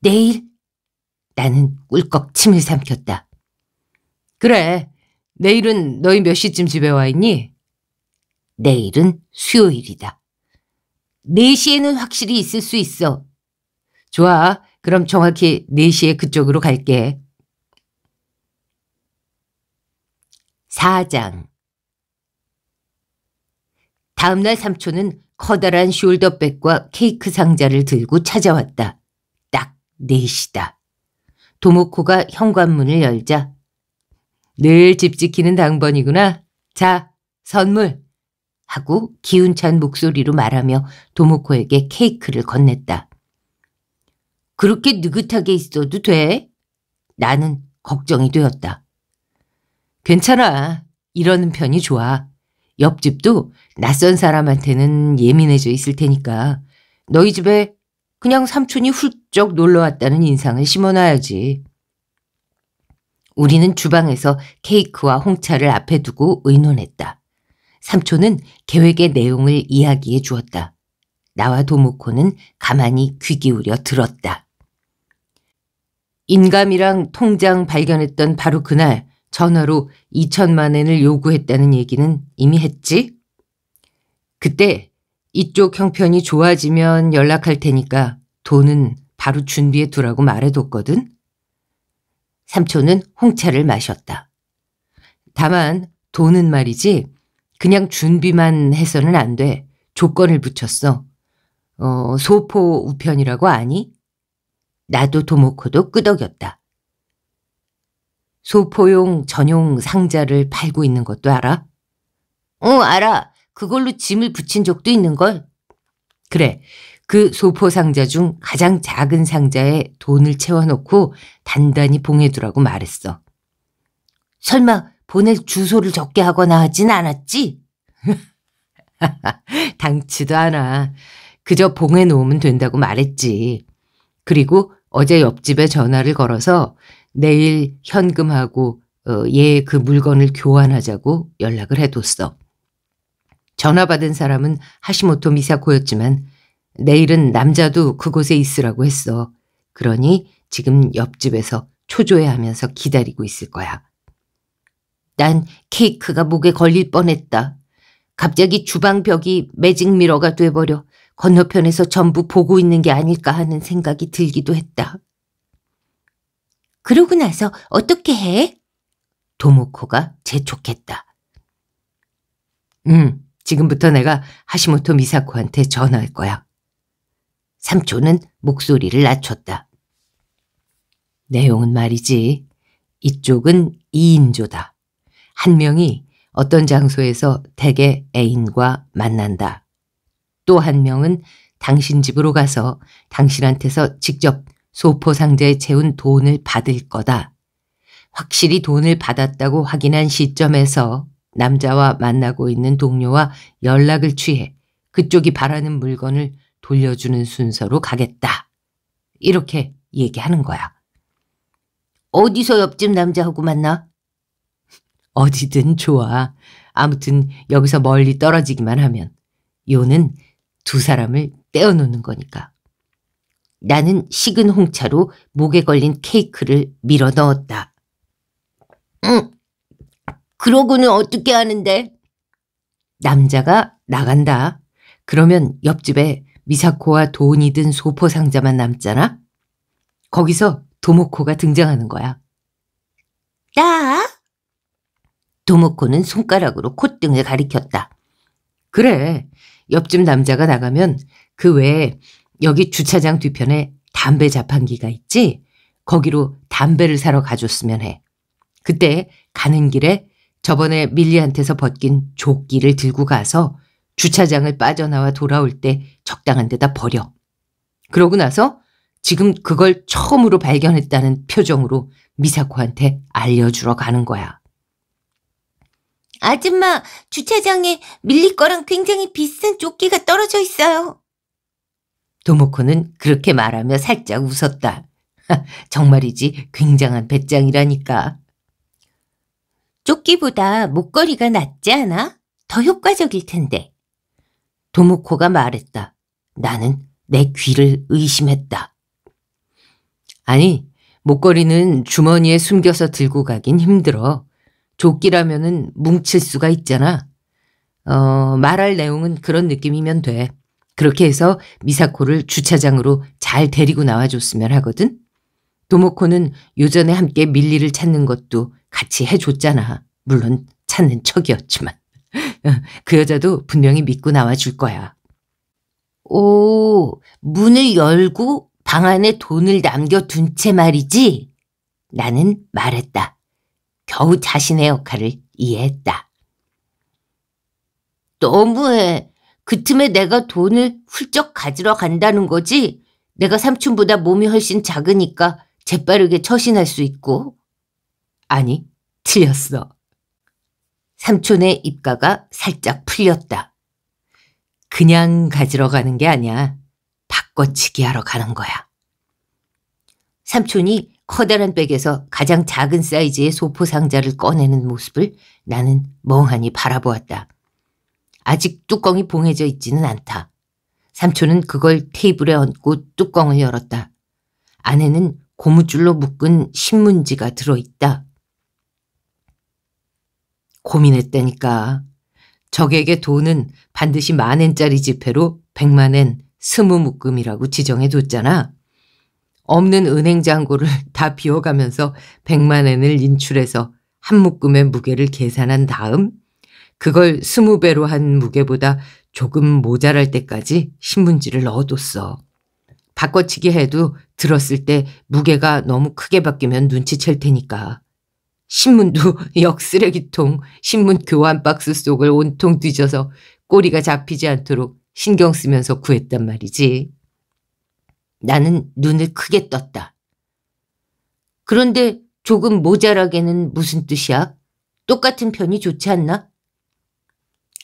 내일? 나는 꿀꺽 침을 삼켰다. 그래. 내일은 너희 몇 시쯤 집에 와 있니? 내일은 수요일이다. 4시에는 확실히 있을 수 있어. 좋아. 그럼 정확히 4시에 그쪽으로 갈게. 사장 다음날 삼촌은 커다란 숄더백과 케이크 상자를 들고 찾아왔다. 딱 4시다. 도모코가 현관문을 열자 늘 집 지키는 당번이구나. 자, 선물! 하고 기운찬 목소리로 말하며 도모코에게 케이크를 건넸다. 그렇게 느긋하게 있어도 돼? 나는 걱정이 되었다. 괜찮아. 이러는 편이 좋아. 옆집도 낯선 사람한테는 예민해져 있을 테니까 너희 집에 그냥 삼촌이 훌쩍 놀러 왔다는 인상을 심어놔야지. 우리는 주방에서 케이크와 홍차를 앞에 두고 의논했다. 삼촌은 계획의 내용을 이야기해 주었다. 나와 도모코는 가만히 귀 기울여 들었다. 인감이랑 통장 발견했던 바로 그날 전화로 2천만 엔을 요구했다는 얘기는 이미 했지? 그때 이쪽 형편이 좋아지면 연락할 테니까 돈은 바로 준비해 두라고 말해뒀거든. 삼촌은 홍차를 마셨다. 다만 돈은 말이지 그냥 준비만 해서는 안 돼. 조건을 붙였어. 어, 소포 우편이라고 아니? 나도 도모코도 끄덕였다. 소포용 전용 상자를 팔고 있는 것도 알아? 어, 알아. 그걸로 짐을 붙인 적도 있는걸. 그래. 그 소포 상자 중 가장 작은 상자에 돈을 채워놓고 단단히 봉해두라고 말했어. 설마 보낼 주소를 적게 하거나 하진 않았지? 당치도 않아. 그저 봉해 놓으면 된다고 말했지. 그리고 어제 옆집에 전화를 걸어서 내일 현금하고 어, 얘그 물건을 교환하자고 연락을 해뒀어. 전화 받은 사람은 하시모토 미사코였지만 내일은 남자도 그곳에 있으라고 했어. 그러니 지금 옆집에서 초조해하면서 기다리고 있을 거야. 난 케이크가 목에 걸릴 뻔했다. 갑자기 주방 벽이 매직 미러가 돼버려 건너편에서 전부 보고 있는 게 아닐까 하는 생각이 들기도 했다. 그러고 나서 어떻게 해? 도모코가 재촉했다. 음, 지금부터 내가 하시모토 미사코한테 전화할 거야. 삼촌은 목소리를 낮췄다. 내용은 말이지. 이쪽은 2인조다. 한 명이 어떤 장소에서 대개 애인과 만난다. 또 한 명은 당신 집으로 가서 당신한테서 직접 소포 상자에 채운 돈을 받을 거다. 확실히 돈을 받았다고 확인한 시점에서 남자와 만나고 있는 동료와 연락을 취해 그쪽이 바라는 물건을 돌려주는 순서로 가겠다. 이렇게 얘기하는 거야. 어디서 옆집 남자하고 만나? 어디든 좋아. 아무튼 여기서 멀리 떨어지기만 하면 요는 두 사람을 떼어놓는 거니까. 나는 식은 홍차로 목에 걸린 케이크를 밀어 넣었다. 응, 그러고는 어떻게 하는데? 남자가 나간다. 그러면 옆집에 미사코와 돈이 든 소포 상자만 남잖아? 거기서 도모코가 등장하는 거야. 나? 도모코는 손가락으로 콧등을 가리켰다. 그래, 옆집 남자가 나가면 그 외에 여기 주차장 뒤편에 담배 자판기가 있지? 거기로 담배를 사러 가줬으면 해. 그때 가는 길에 저번에 밀리한테서 벗긴 조끼를 들고 가서 주차장을 빠져나와 돌아올 때 적당한 데다 버려. 그러고 나서 지금 그걸 처음으로 발견했다는 표정으로 미사코한테 알려주러 가는 거야. 아줌마, 주차장에 밀리 거랑 굉장히 비싼 조끼가 떨어져 있어요. 도모코는 그렇게 말하며 살짝 웃었다. 정말이지 굉장한 배짱이라니까. 조끼보다 목걸이가 낫지 않아? 더 효과적일 텐데. 도모코가 말했다. 나는 내 귀를 의심했다. 아니, 목걸이는 주머니에 숨겨서 들고 가긴 힘들어. 조끼라면은 뭉칠 수가 있잖아. 어, 말할 내용은 그런 느낌이면 돼. 그렇게 해서 미사코를 주차장으로 잘 데리고 나와줬으면 하거든. 도모코는 요전에 함께 밀리를 찾는 것도 같이 해줬잖아. 물론 찾는 척이었지만. 그 여자도 분명히 믿고 나와줄 거야. 오, 문을 열고 방 안에 돈을 남겨둔 채 말이지? 나는 말했다. 겨우 자신의 역할을 이해했다. 너무해. 그 틈에 내가 돈을 훌쩍 가지러 간다는 거지 내가 삼촌보다 몸이 훨씬 작으니까 재빠르게 처신할 수 있고. 아니, 틀렸어. 삼촌의 입가가 살짝 풀렸다. 그냥 가지러 가는 게 아니야. 바꿔치기 하러 가는 거야. 삼촌이 커다란 백에서 가장 작은 사이즈의 소포 상자를 꺼내는 모습을 나는 멍하니 바라보았다. 아직 뚜껑이 봉해져 있지는 않다. 삼촌은 그걸 테이블에 얹고 뚜껑을 열었다. 안에는 고무줄로 묶은 신문지가 들어있다. 고민했다니까. 적에게 돈은 반드시 만엔짜리 지폐로 백만엔 스무 묶음이라고 지정해뒀잖아. 없는 은행 잔고를 다 비워가면서 백만엔을 인출해서 한 묶음의 무게를 계산한 다음 그걸 스무 배로 한 무게보다 조금 모자랄 때까지 신문지를 넣어뒀어. 바꿔치기 해도 들었을 때 무게가 너무 크게 바뀌면 눈치챌 테니까. 신문도 역 쓰레기통, 신문 교환 박스 속을 온통 뒤져서 꼬리가 잡히지 않도록 신경 쓰면서 구했단 말이지. 나는 눈을 크게 떴다. 그런데 조금 모자라게는 무슨 뜻이야? 똑같은 편이 좋지 않나?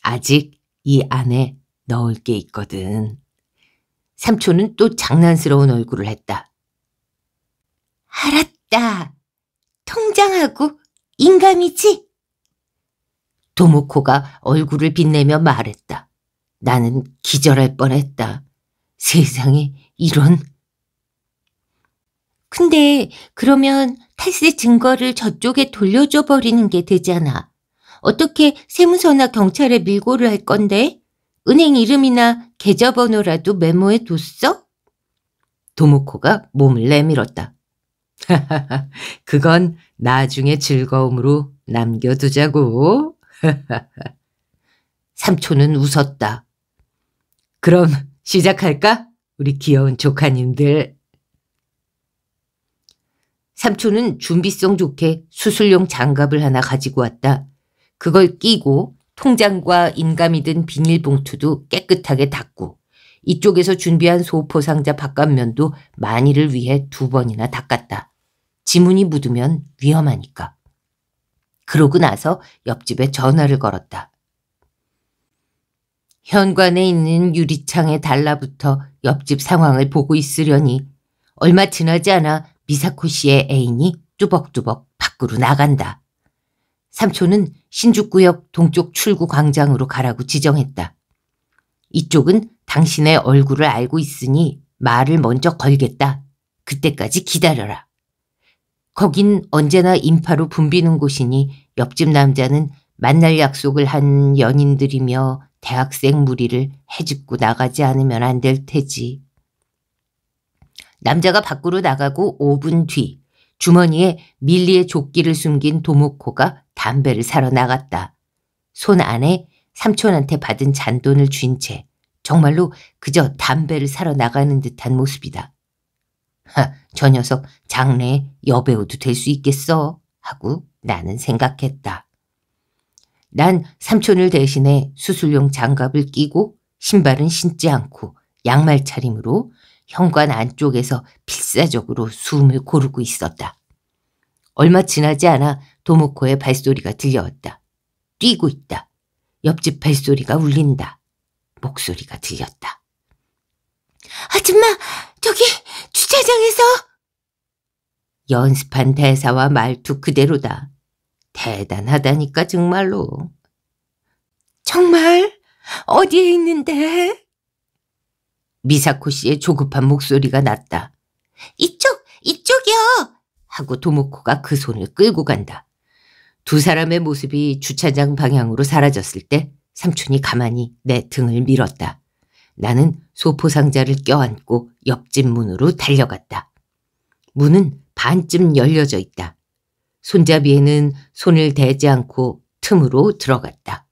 아직 이 안에 넣을 게 있거든. 삼촌은 또 장난스러운 얼굴을 했다. 알았다. 통장하고 인감이지? 도모코가 얼굴을 빛내며 말했다. 나는 기절할 뻔했다. 세상에 이런. 근데 그러면 탈세 증거를 저쪽에 돌려줘 버리는 게 되잖아. 어떻게 세무서나 경찰에 밀고를 할 건데? 은행 이름이나 계좌번호라도 메모해 뒀어? 도모코가 몸을 내밀었다. 하하하, 그건 나중에 즐거움으로 남겨두자고. 하하하. 삼촌은 웃었다. 그럼 시작할까? 우리 귀여운 조카님들. 삼촌은 준비성 좋게 수술용 장갑을 하나 가지고 왔다. 그걸 끼고 통장과 인감이 든 비닐봉투도 깨끗하게 닦고 이쪽에서 준비한 소포 상자 바깥면도 만일을 위해 두 번이나 닦았다. 지문이 묻으면 위험하니까. 그러고 나서 옆집에 전화를 걸었다. 현관에 있는 유리창에 달라붙어 옆집 상황을 보고 있으려니 얼마 지나지 않아 미사코 씨의 애인이 뚜벅뚜벅 밖으로 나간다. 삼촌은 신주구역 동쪽 출구 광장으로 가라고 지정했다. 이쪽은 당신의 얼굴을 알고 있으니 말을 먼저 걸겠다. 그때까지 기다려라. 거긴 언제나 인파로 붐비는 곳이니 옆집 남자는 만날 약속을 한 연인들이며 대학생 무리를 해집고 나가지 않으면 안 될 테지. 남자가 밖으로 나가고 5분 뒤 주머니에 밀리의 조끼를 숨긴 도모코가 담배를 사러 나갔다. 손 안에 삼촌한테 받은 잔돈을 쥔 채 정말로 그저 담배를 사러 나가는 듯한 모습이다. 하, 저 녀석 장래 여배우도 될 수 있겠어 하고 나는 생각했다. 난 삼촌을 대신해 수술용 장갑을 끼고 신발은 신지 않고 양말 차림으로 현관 안쪽에서 필사적으로 숨을 고르고 있었다. 얼마 지나지 않아 도모코의 발소리가 들려왔다. 뛰고 있다. 옆집 발소리가 울린다. 목소리가 들렸다. 아줌마, 저기 주차장에서 연습한 대사와 말투 그대로다. 대단하다니까 정말로. 정말 어디에 있는데? 미사코 씨의 조급한 목소리가 났다. 이쪽, 이쪽이요! 하고 도모코가 그 손을 끌고 간다. 두 사람의 모습이 주차장 방향으로 사라졌을 때 삼촌이 가만히 내 등을 밀었다. 나는 소포 상자를 껴안고 옆집 문으로 달려갔다. 문은 반쯤 열려져 있다. 손잡이에는 손을 대지 않고 틈으로 들어갔다.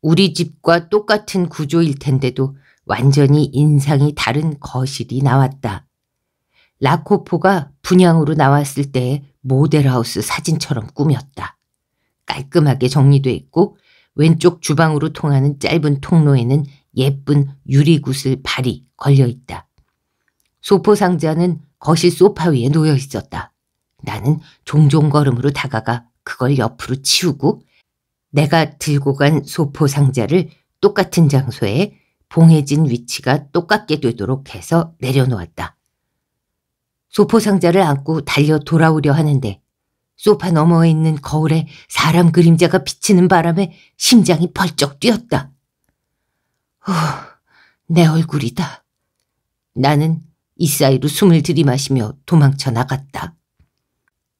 우리 집과 똑같은 구조일 텐데도 완전히 인상이 다른 거실이 나왔다. 라코포가 분양으로 나왔을 때의 모델하우스 사진처럼 꾸몄다. 깔끔하게 정리돼 있고 왼쪽 주방으로 통하는 짧은 통로에는 예쁜 유리구슬 발이 걸려 있다. 소포 상자는 거실 소파 위에 놓여 있었다. 나는 종종 걸음으로 다가가 그걸 옆으로 치우고 내가 들고 간 소포 상자를 똑같은 장소에 봉해진 위치가 똑같게 되도록 해서 내려놓았다. 소포 상자를 안고 달려 돌아오려 하는데 소파 너머에 있는 거울에 사람 그림자가 비치는 바람에 심장이 벌쩍 뛰었다. 후, 내 얼굴이다. 나는 이 사이로 숨을 들이마시며 도망쳐 나갔다.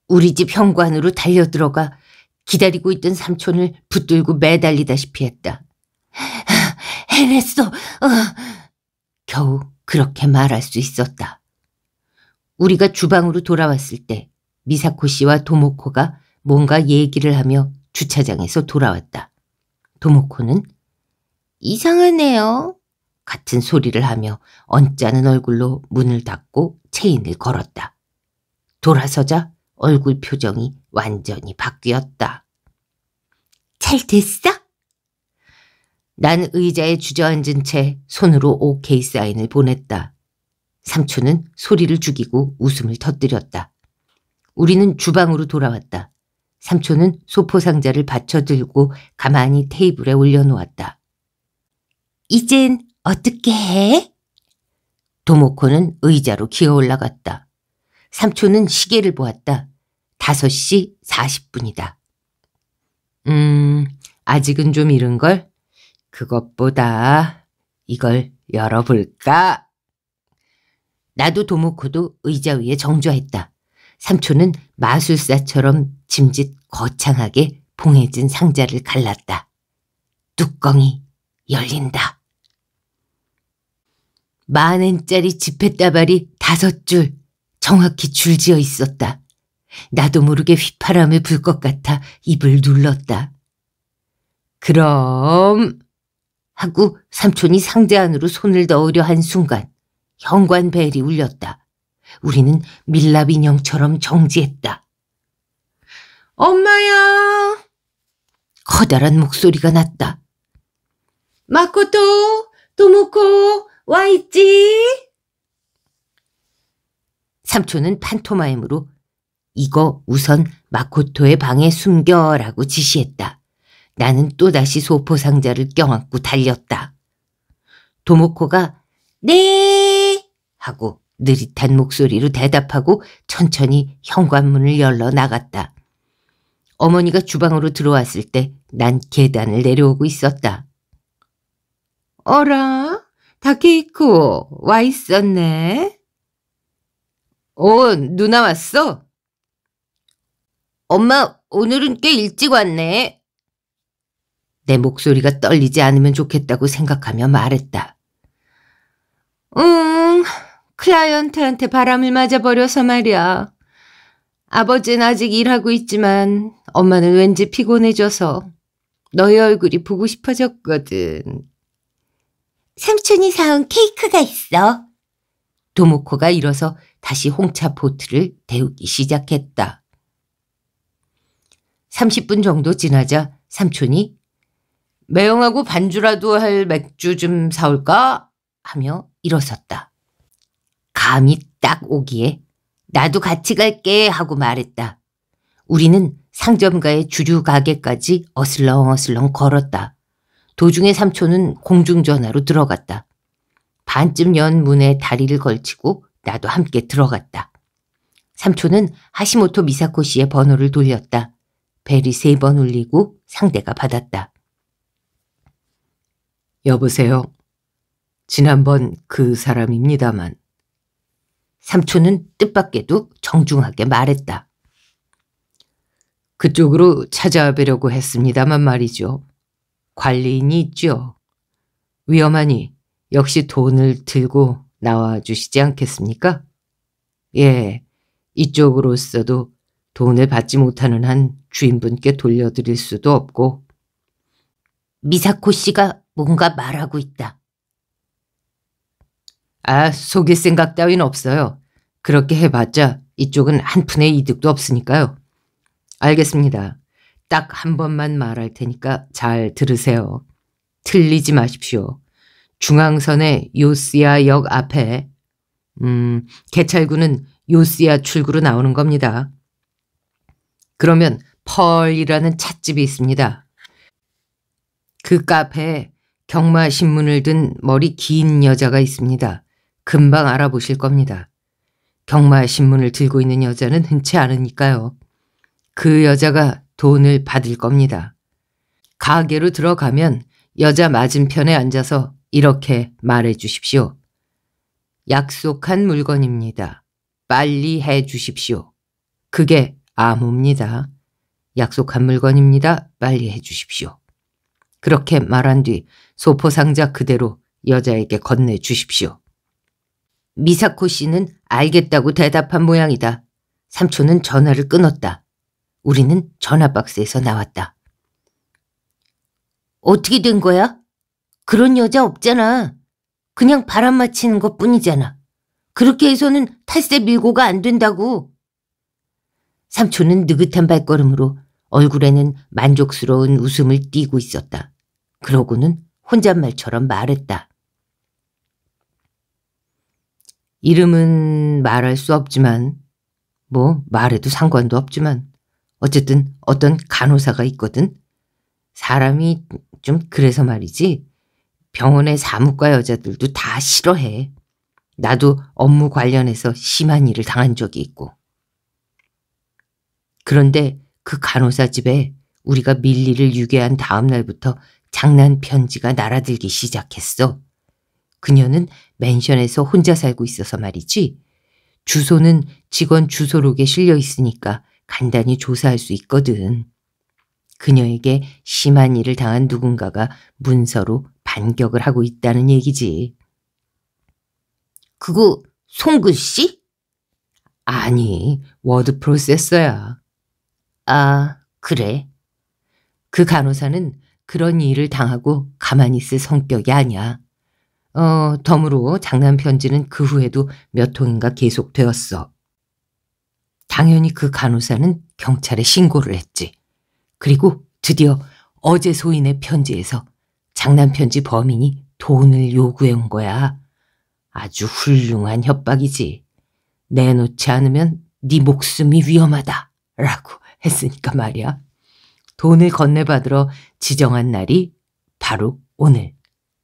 우리 집 현관으로 달려들어가 기다리고 있던 삼촌을 붙들고 매달리다시피 했다. 해냈어. 어. 겨우 그렇게 말할 수 있었다. 우리가 주방으로 돌아왔을 때 미사코 씨와 도모코가 뭔가 얘기를 하며 주차장에서 돌아왔다. 도모코는 이상하네요. 같은 소리를 하며 언짢은 얼굴로 문을 닫고 체인을 걸었다. 돌아서자 얼굴 표정이 완전히 바뀌었다. 잘 됐어? 난 의자에 주저앉은 채 손으로 오케이 사인을 보냈다. 삼촌은 소리를 죽이고 웃음을 터뜨렸다. 우리는 주방으로 돌아왔다. 삼촌은 소포 상자를 받쳐들고 가만히 테이블에 올려놓았다. 이젠 어떻게 해? 도모코는 의자로 기어 올라갔다. 삼촌은 시계를 보았다. 5시 40분이다. 음, 아직은 좀 이른걸? 그것보다 이걸 열어볼까? 나도 도모코도 의자 위에 정조했다 삼촌은 마술사처럼 짐짓 거창하게 봉해진 상자를 갈랐다. 뚜껑이 열린다. 만 엔짜리 지폐따발이 다섯 줄 정확히 줄지어 있었다. 나도 모르게 휘파람을불 것 같아 입을 눌렀다. 그럼 하고 삼촌이 상자 안으로 손을 넣으려 한 순간 현관벨이 울렸다. 우리는 밀랍 인형처럼 정지했다. 엄마야! 커다란 목소리가 났다. 마코토, 도모코, 와 있지? 삼촌은 판토마임으로 이거 우선 마코토의 방에 숨겨라고 지시했다. 나는 또다시 소포 상자를 껴안고 달렸다. 도모코가 네 하고 느릿한 목소리로 대답하고 천천히 현관문을 열러 나갔다. 어머니가 주방으로 들어왔을 때 난 계단을 내려오고 있었다. 어라, 다케이코 와 있었네. 어, 누나 왔어? 엄마, 오늘은 꽤 일찍 왔네. 내 목소리가 떨리지 않으면 좋겠다고 생각하며 말했다. 응, 클라이언트한테 바람을 맞아버려서 말이야. 아버지는 아직 일하고 있지만 엄마는 왠지 피곤해져서 너의 얼굴이 보고 싶어졌거든. 삼촌이 사온 케이크가 있어. 도모코가 일어서 다시 홍차 포트를 데우기 시작했다. 30분 정도 지나자 삼촌이 매형하고 반주라도 할 맥주 좀 사올까? 하며 일어섰다. 감이 딱 오기에 나도 같이 갈게 하고 말했다. 우리는 상점가의 주류 가게까지 어슬렁어슬렁 걸었다. 도중에 삼촌은 공중전화로 들어갔다. 반쯤 연 문에 다리를 걸치고 나도 함께 들어갔다. 삼촌은 하시모토 미사코 씨의 번호를 돌렸다. 벨이 세 번 울리고 상대가 받았다. 여보세요. 지난번 그 사람입니다만. 삼촌은 뜻밖에도 정중하게 말했다. 그쪽으로 찾아뵈려고 했습니다만 말이죠. 관리인이 있죠. 위험하니 역시 돈을 들고 나와 주시지 않겠습니까? 예, 이쪽으로서도 돈을 받지 못하는 한 주인분께 돌려드릴 수도 없고. 미사코 씨가 뭔가 말하고 있다. 아, 속일 생각 따윈 없어요. 그렇게 해봤자 이쪽은 한 푼의 이득도 없으니까요. 알겠습니다. 딱 한 번만 말할 테니까 잘 들으세요. 틀리지 마십시오. 중앙선의 요스야 역 앞에 음, 개찰구는 요스야 출구로 나오는 겁니다. 그러면 펄이라는 찻집이 있습니다. 그 카페에 경마신문을 든 머리 긴 여자가 있습니다. 금방 알아보실 겁니다. 경마의 신문을 들고 있는 여자는 흔치 않으니까요. 그 여자가 돈을 받을 겁니다. 가게로 들어가면 여자 맞은편에 앉아서 이렇게 말해 주십시오. 약속한 물건입니다. 빨리 해 주십시오. 그게 암호입니다. 약속한 물건입니다. 빨리 해 주십시오. 그렇게 말한 뒤 소포 상자 그대로 여자에게 건네 주십시오. 미사코 씨는 알겠다고 대답한 모양이다. 삼촌은 전화를 끊었다. 우리는 전화박스에서 나왔다. 어떻게 된 거야? 그런 여자 없잖아. 그냥 바람 맞히는 것 뿐이잖아. 그렇게 해서는 탈세 밀고가 안 된다고. 삼촌은 느긋한 발걸음으로 얼굴에는 만족스러운 웃음을 띠고 있었다. 그러고는 혼잣말처럼 말했다. 이름은 말할 수 없지만 뭐 말해도 상관도 없지만 어쨌든 어떤 간호사가 있거든. 사람이 좀 그래서 말이지 병원의 사무과 여자들도 다 싫어해. 나도 업무 관련해서 심한 일을 당한 적이 있고. 그런데 그 간호사 집에 우리가 밀리를 유괴한 다음 날부터 장난 편지가 날아들기 시작했어. 그녀는 맨션에서 혼자 살고 있어서 말이지. 주소는 직원 주소록에 실려 있으니까 간단히 조사할 수 있거든. 그녀에게 심한 일을 당한 누군가가 문서로 반격을 하고 있다는 얘기지. 그거 송근 씨? 아니, 워드 프로세서야. 아, 그래. 그 간호사는 그런 일을 당하고 가만히 있을 성격이 아니야. 어, 덤으로 장남 편지는 그 후에도 몇 통인가 계속되었어. 당연히 그 간호사는 경찰에 신고를 했지. 그리고 드디어 어제 소인의 편지에서 장남 편지 범인이 돈을 요구해 온 거야. 아주 훌륭한 협박이지. 내놓지 않으면 네 목숨이 위험하다. 라고 했으니까 말이야. 돈을 건네받으러 지정한 날이 바로 오늘.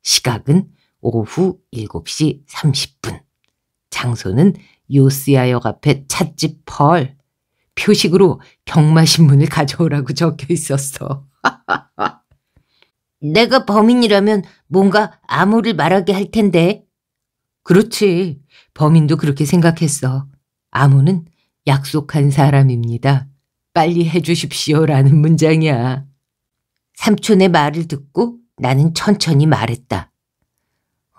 시각은 오후 7시 30분. 장소는 요스야역 앞에 찻집 펄. 표식으로 경마신문을 가져오라고 적혀 있었어. 내가 범인이라면 뭔가 암호를 말하게 할 텐데. 그렇지. 범인도 그렇게 생각했어. 암호는 약속한 사람입니다. 빨리 해주십시오라는 문장이야. 삼촌의 말을 듣고 나는 천천히 말했다.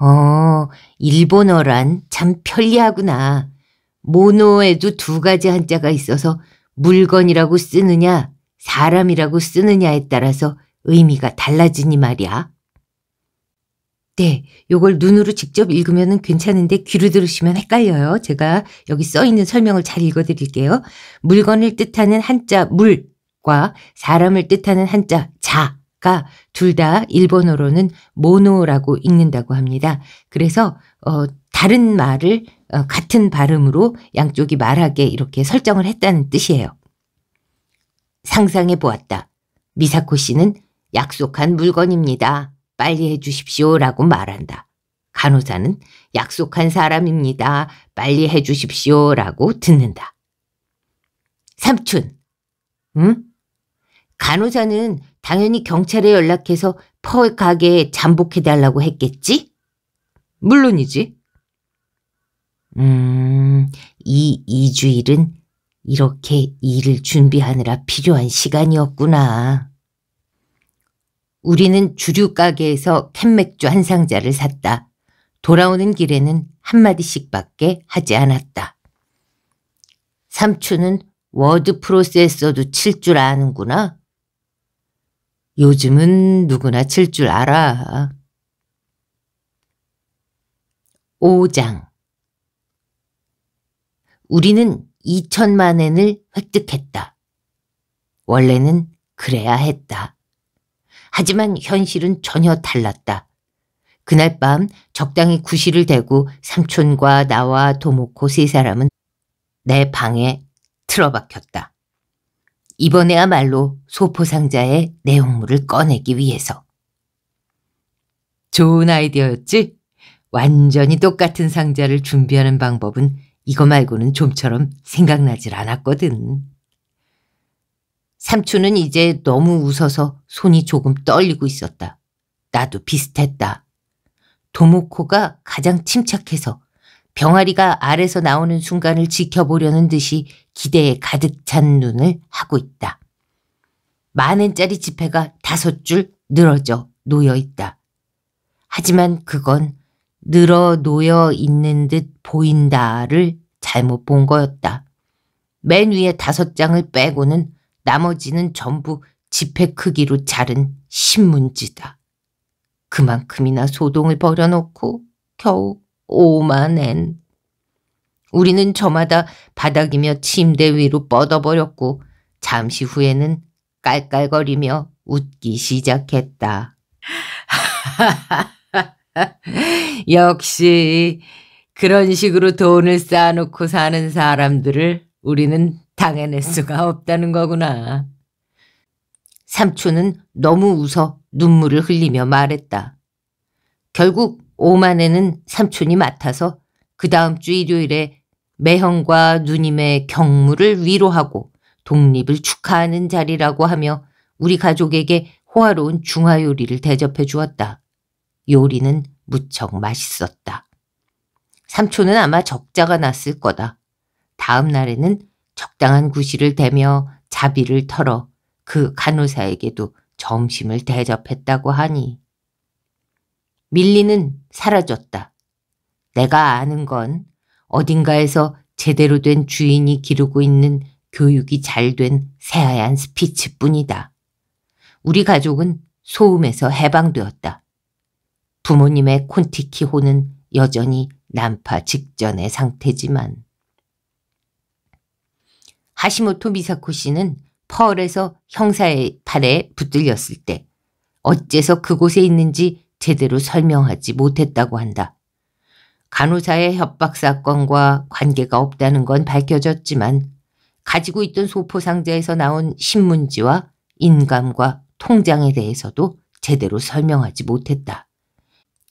어, 일본어란 참 편리하구나. 모노에도 두 가지 한자가 있어서 물건이라고 쓰느냐, 사람이라고 쓰느냐에 따라서 의미가 달라지니 말이야. 네, 요걸 눈으로 직접 읽으면 괜찮은데 귀로 들으시면 헷갈려요. 제가 여기 써 있는 설명을 잘 읽어 드릴게요. 물건을 뜻하는 한자 물과 사람을 뜻하는 한자 자 가둘다 일본어로는 모노라고 읽는다고 합니다. 그래서 어 다른 말을 어, 같은 발음으로 양쪽이 말하게 이렇게 설정을 했다는 뜻이에요. 상상해 보았다. 미사코 씨는 약속한 물건입니다. 빨리 해 주십시오라고 말한다. 간호사는 약속한 사람입니다. 빨리 해 주십시오라고 듣는다. 삼촌. 응? 간호사는 당연히 경찰에 연락해서 펄 가게에 잠복해달라고 했겠지? 물론이지. 음, 이2주일은 이렇게 일을 준비하느라 필요한 시간이었구나. 우리는 주류 가게에서 캔맥주 한 상자를 샀다. 돌아오는 길에는 한마디씩밖에 하지 않았다. 삼촌은 워드 프로세서도 칠 줄 아는구나. 요즘은 누구나 칠 줄 알아. 5장 우리는 2천만 엔을 획득했다. 원래는 그래야 했다. 하지만 현실은 전혀 달랐다. 그날 밤 적당히 구실을 대고 삼촌과 나와 도모코 세 사람은 내 방에 틀어박혔다. 이번에야말로 소포상자의 내용물을 꺼내기 위해서. 좋은 아이디어였지? 완전히 똑같은 상자를 준비하는 방법은 이거 말고는 좀처럼 생각나질 않았거든. 삼촌은 이제 너무 웃어서 손이 조금 떨리고 있었다. 나도 비슷했다. 도모코가 가장 침착해서 병아리가 알에서 나오는 순간을 지켜보려는 듯이 기대에 가득 찬 눈을 하고 있다. 만 엔짜리 지폐가 다섯 줄 늘어져 놓여 있다. 하지만 그건 늘어 놓여 있는 듯 보인다를 잘못 본 거였다. 맨 위에 다섯 장을 빼고는 나머지는 전부 지폐 크기로 자른 신문지다. 그만큼이나 소동을 벌여놓고 겨우 오만엔. 우리는 저마다 바닥이며 침대 위로 뻗어버렸고 잠시 후에는 깔깔거리며 웃기 시작했다. 역시 그런 식으로 돈을 쌓아놓고 사는 사람들을 우리는 당해낼 수가 없다는 거구나. 삼촌은 너무 웃어 눈물을 흘리며 말했다. 결국 오만에는 삼촌이 맡아서 그 다음 주 일요일에 매형과 누님의 경무를 위로하고 독립을 축하하는 자리라고 하며 우리 가족에게 호화로운 중화요리를 대접해 주었다. 요리는 무척 맛있었다. 삼촌은 아마 적자가 났을 거다. 다음 날에는 적당한 구실을 대며 자비를 털어 그 간호사에게도 점심을 대접했다고 하니. 밀리는 사라졌다. 내가 아는 건 어딘가에서 제대로 된 주인이 기르고 있는 교육이 잘 된 새하얀 스피치뿐이다. 우리 가족은 소음에서 해방되었다. 부모님의 콘티키호는 여전히 난파 직전의 상태지만 하시모토 미사코 씨는 펄에서 형사의 팔에 붙들렸을 때 어째서 그곳에 있는지 제대로 설명하지 못했다고 한다. 간호사의 협박 사건과 관계가 없다는 건 밝혀졌지만 가지고 있던 소포 상자에서 나온 신문지와 인감과 통장에 대해서도 제대로 설명하지 못했다.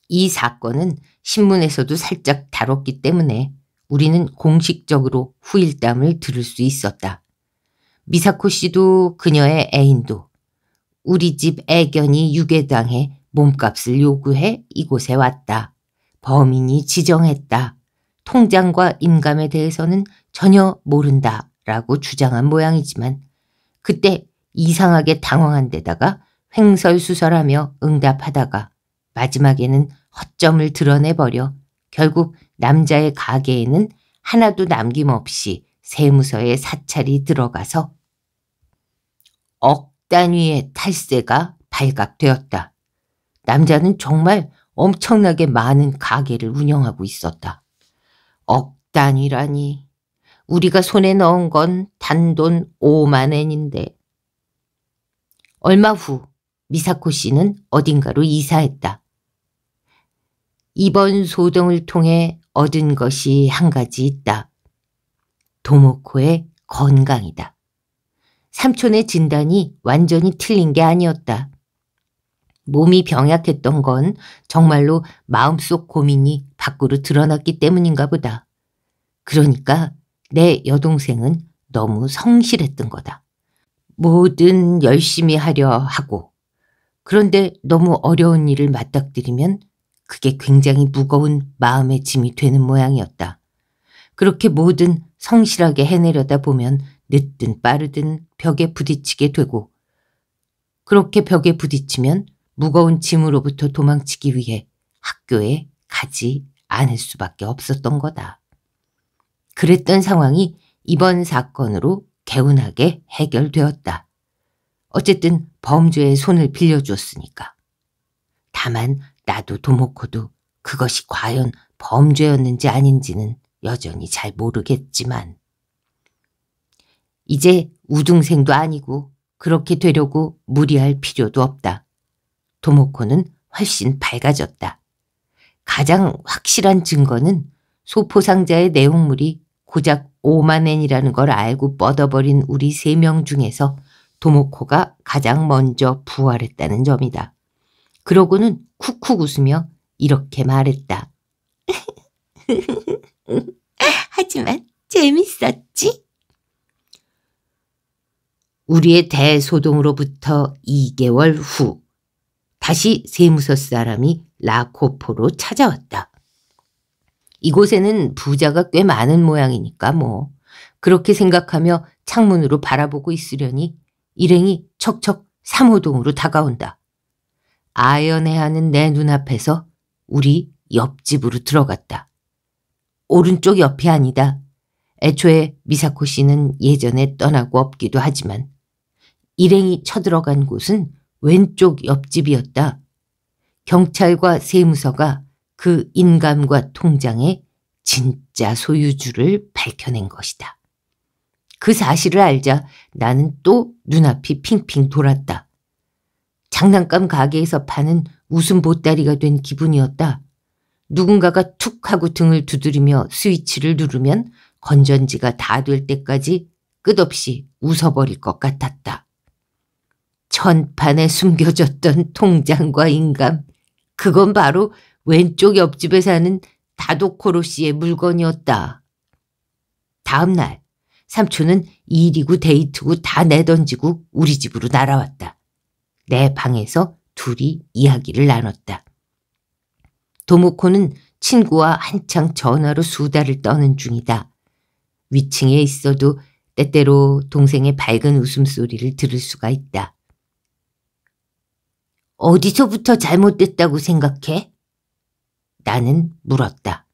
이 사건은 신문에서도 살짝 다뤘기 때문에 우리는 공식적으로 후일담을 들을 수 있었다. 미사코 씨도 그녀의 애인도 우리 집 애견이 유괴당해 몸값을 요구해 이곳에 왔다. 범인이 지정했다. 통장과 인감에 대해서는 전혀 모른다. 라고 주장한 모양이지만 그때 이상하게 당황한 데다가 횡설수설하며 응답하다가 마지막에는 허점을 드러내버려 결국 남자의 가게에는 하나도 남김없이 세무서에 사찰이 들어가서 억 단위의 탈세가 발각되었다. 남자는 정말 엄청나게 많은 가게를 운영하고 있었다. 억단이라니 우리가 손에 넣은 건 단돈 5만 엔인데. 얼마 후 미사코 씨는 어딘가로 이사했다. 이번 소동을 통해 얻은 것이 한 가지 있다. 도모코의 건강이다. 삼촌의 진단이 완전히 틀린 게 아니었다. 몸이 병약했던 건 정말로 마음속 고민이 밖으로 드러났기 때문인가 보다. 그러니까 내 여동생은 너무 성실했던 거다. 뭐든 열심히 하려 하고 그런데 너무 어려운 일을 맞닥뜨리면 그게 굉장히 무거운 마음의 짐이 되는 모양이었다. 그렇게 뭐든 성실하게 해내려다 보면 늦든 빠르든 벽에 부딪히게 되고 그렇게 벽에 부딪히면 무거운 짐으로부터 도망치기 위해 학교에 가지 않을 수밖에 없었던 거다. 그랬던 상황이 이번 사건으로 개운하게 해결되었다. 어쨌든 범죄의 손을 빌려주었으니까. 다만 나도 도모코도 그것이 과연 범죄였는지 아닌지는 여전히 잘 모르겠지만 이제 우등생도 아니고 그렇게 되려고 무리할 필요도 없다. 도모코는 훨씬 밝아졌다. 가장 확실한 증거는 소포 상자의 내용물이 고작 5만엔이라는 걸 알고 뻗어버린 우리 세 명 중에서 도모코가 가장 먼저 부활했다는 점이다. 그러고는 쿡쿡 웃으며 이렇게 말했다. 하지만 재밌었지? 우리의 대소동으로부터 2개월 후 다시 세무서 사람이 라코포로 찾아왔다. 이곳에는 부자가 꽤 많은 모양이니까 뭐 그렇게 생각하며 창문으로 바라보고 있으려니 일행이 척척 3호동으로 다가온다. 아연해하는 내 눈앞에서 우리 옆집으로 들어갔다. 오른쪽 옆이 아니다. 애초에 미사코 씨는 예전에 떠나고 없기도 하지만 일행이 쳐들어간 곳은 왼쪽 옆집이었다. 경찰과 세무서가 그 인감과 통장에 진짜 소유주를 밝혀낸 것이다. 그 사실을 알자 나는 또 눈앞이 핑핑 돌았다. 장난감 가게에서 파는 웃음 보따리가 된 기분이었다. 누군가가 툭 하고 등을 두드리며 스위치를 누르면 건전지가 다 될 때까지 끝없이 웃어버릴 것 같았다. 전판에 숨겨졌던 통장과 인감. 그건 바로 왼쪽 옆집에 사는 다도코로 씨의 물건이었다. 다음 날 삼촌은 일이고 데이트고 다 내던지고 우리 집으로 날아왔다. 내 방에서 둘이 이야기를 나눴다. 도모코는 친구와 한창 전화로 수다를 떠는 중이다. 위층에 있어도 때때로 동생의 밝은 웃음소리를 들을 수가 있다. 어디서부터 잘못됐다고 생각해? 나는 물었다.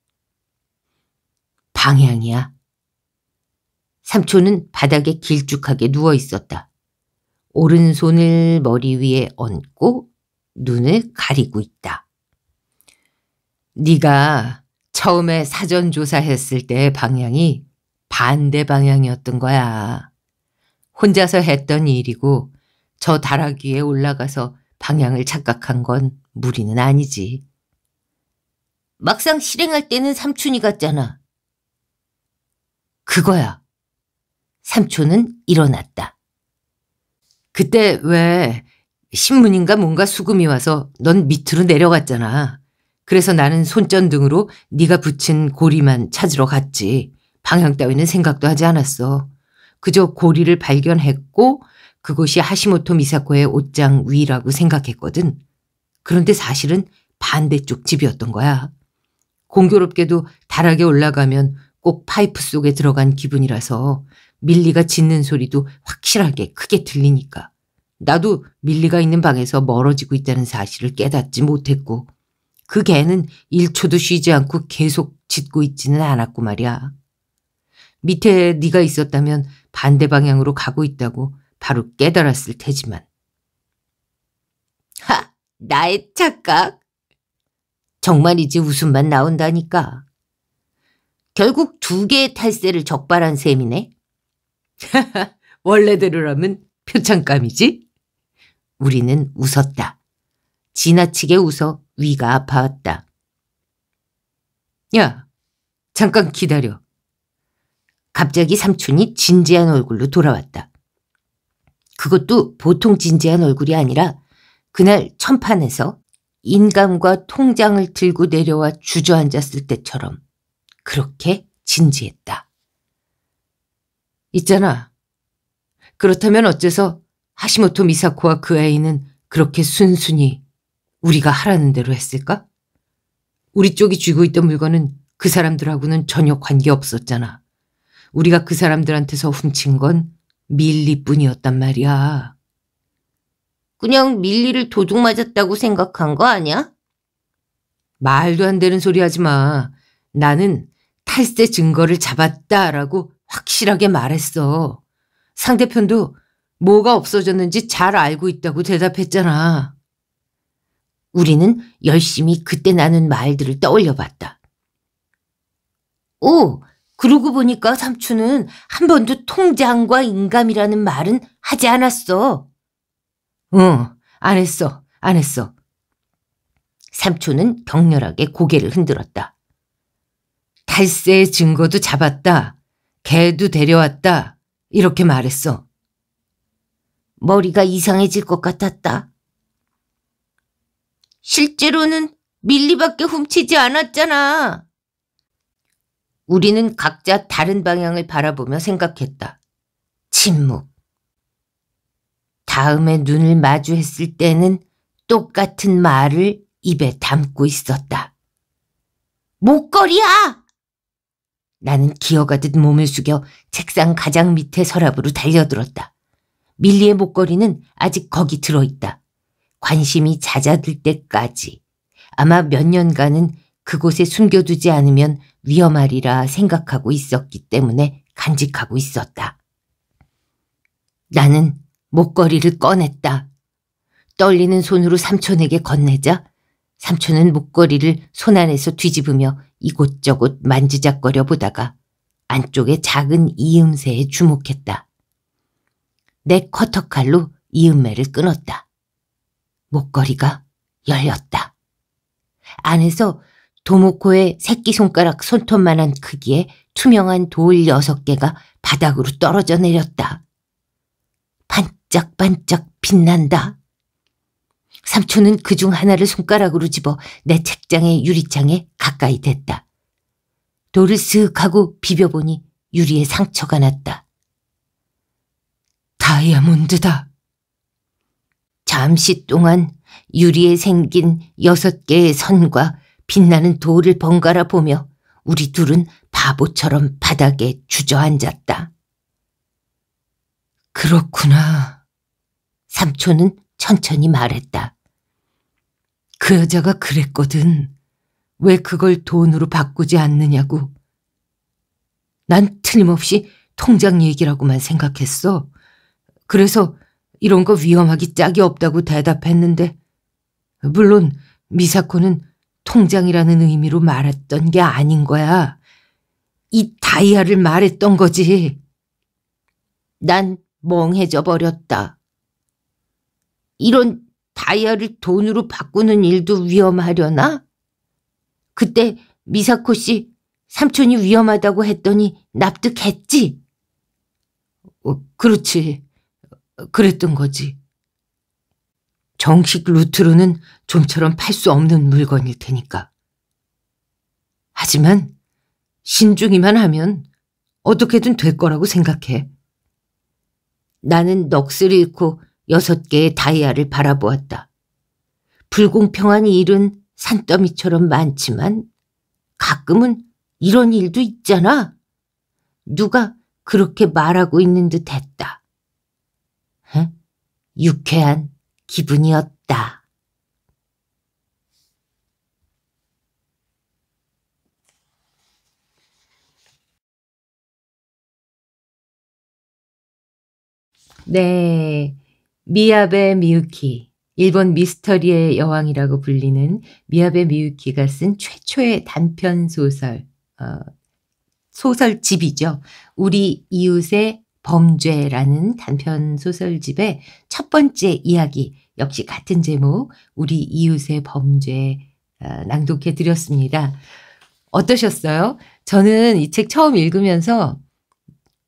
방향이야. 삼촌은 바닥에 길쭉하게 누워 있었다. 오른손을 머리 위에 얹고 눈을 가리고 있다. 네가 처음에 사전 조사했을 때 방향이 반대 방향이었던 거야. 혼자서 했던 일이고 저 다락위에 올라가서 방향을 착각한 건 무리는 아니지. 막상 실행할 때는 삼촌이 같잖아. 그거야. 삼촌은 일어났다. 그때 왜 신문인가 뭔가 수금이 와서 넌 밑으로 내려갔잖아. 그래서 나는 손전등으로 네가 붙인 고리만 찾으러 갔지. 방향 따위는 생각도 하지 않았어. 그저 고리를 발견했고 그곳이 하시모토 미사코의 옷장 위라고 생각했거든. 그런데 사실은 반대쪽 집이었던 거야. 공교롭게도 다락에 올라가면 꼭 파이프 속에 들어간 기분이라서 밀리가 짖는 소리도 확실하게 크게 들리니까. 나도 밀리가 있는 방에서 멀어지고 있다는 사실을 깨닫지 못했고 그 개는 1초도 쉬지 않고 계속 짖고 있지는 않았고 말이야. 밑에 네가 있었다면 반대 방향으로 가고 있다고 바로 깨달았을 테지만. 하! 나의 착각! 정말이지 웃음만 나온다니까. 결국 두 개의 탈세를 적발한 셈이네. 원래대로라면 표창감이지. 우리는 웃었다. 지나치게 웃어 위가 아파왔다. 야, 잠깐 기다려. 갑자기 삼촌이 진지한 얼굴로 돌아왔다. 그것도 보통 진지한 얼굴이 아니라 그날 천판에서 인감과 통장을 들고 내려와 주저앉았을 때처럼 그렇게 진지했다. 있잖아. 그렇다면 어째서 하시모토 미사코와 그 아이는 그렇게 순순히 우리가 하라는 대로 했을까? 우리 쪽이 쥐고 있던 물건은 그 사람들하고는 전혀 관계 없었잖아. 우리가 그 사람들한테서 훔친 건 밀리뿐이었단 말이야. 그냥 밀리를 도둑 맞았다고 생각한 거 아니야? 말도 안 되는 소리 하지 마. 나는 탈세 증거를 잡았다라고 확실하게 말했어. 상대편도 뭐가 없어졌는지 잘 알고 있다고 대답했잖아. 우리는 열심히 그때 나는 말들을 떠올려 봤다. 오, 그러고 보니까 삼촌은 한 번도 통장과 인감이라는 말은 하지 않았어. 응, 안 했어, 안 했어. 삼촌은 격렬하게 고개를 흔들었다. 탈세의 증거도 잡았다. 개도 데려왔다. 이렇게 말했어. 머리가 이상해질 것 같았다. 실제로는 밀리밖에 훔치지 않았잖아. 우리는 각자 다른 방향을 바라보며 생각했다. 침묵. 다음에 눈을 마주했을 때는 똑같은 말을 입에 담고 있었다. 목걸이야! 나는 기어가듯 몸을 숙여 책상 가장 밑에 서랍으로 달려들었다. 밀리의 목걸이는 아직 거기 들어있다. 관심이 잦아들 때까지. 아마 몇 년간은 그곳에 숨겨두지 않으면 위험하리라 생각하고 있었기 때문에 간직하고 있었다. 나는 목걸이를 꺼냈다. 떨리는 손으로 삼촌에게 건네자 삼촌은 목걸이를 손 안에서 뒤집으며 이곳저곳 만지작거려 보다가 안쪽에 작은 이음새에 주목했다. 내 커터칼로 이음매를 끊었다. 목걸이가 열렸다. 안에서 도모코의 새끼손가락 손톱만한 크기에 투명한 돌 여섯 개가 바닥으로 떨어져 내렸다. 반짝반짝 빛난다. 삼촌은 그 중 하나를 손가락으로 집어 내 책장의 유리창에 가까이 댔다. 돌을 쓱 하고 비벼보니 유리에 상처가 났다. 다이아몬드다. 잠시 동안 유리에 생긴 여섯 개의 선과 빛나는 돌을 번갈아 보며 우리 둘은 바보처럼 바닥에 주저앉았다. 그렇구나. 삼촌은 천천히 말했다. 그 여자가 그랬거든. 왜 그걸 돈으로 바꾸지 않느냐고. 난 틀림없이 통장 얘기라고만 생각했어. 그래서 이런 거 위험하기 짝이 없다고 대답했는데, 물론 미사코는 통장이라는 의미로 말했던 게 아닌 거야. 이 다이아를 말했던 거지. 난 멍해져 버렸다. 이런 다이아를 돈으로 바꾸는 일도 위험하려나? 그때 미사코 씨 삼촌이 위험하다고 했더니 납득했지? 어, 그렇지. 그랬던 거지. 정식 루트로는 좀처럼 팔 수 없는 물건일 테니까. 하지만 신중히만 하면 어떻게든 될 거라고 생각해. 나는 넋을 잃고 여섯 개의 다이아를 바라보았다. 불공평한 일은 산더미처럼 많지만 가끔은 이런 일도 있잖아. 누가 그렇게 말하고 있는 듯 했다. 에? 유쾌한 기분이었다. 네. 미야베 미유키. 일본 미스터리의 여왕이라고 불리는 미야베 미유키가 쓴 최초의 단편 소설, 어, 소설집이죠. 우리 이웃의 범죄라는 단편 소설집의 첫 번째 이야기 역시 같은 제목 우리 이웃의 범죄 어, 낭독해 드렸습니다. 어떠셨어요? 저는 이 책 처음 읽으면서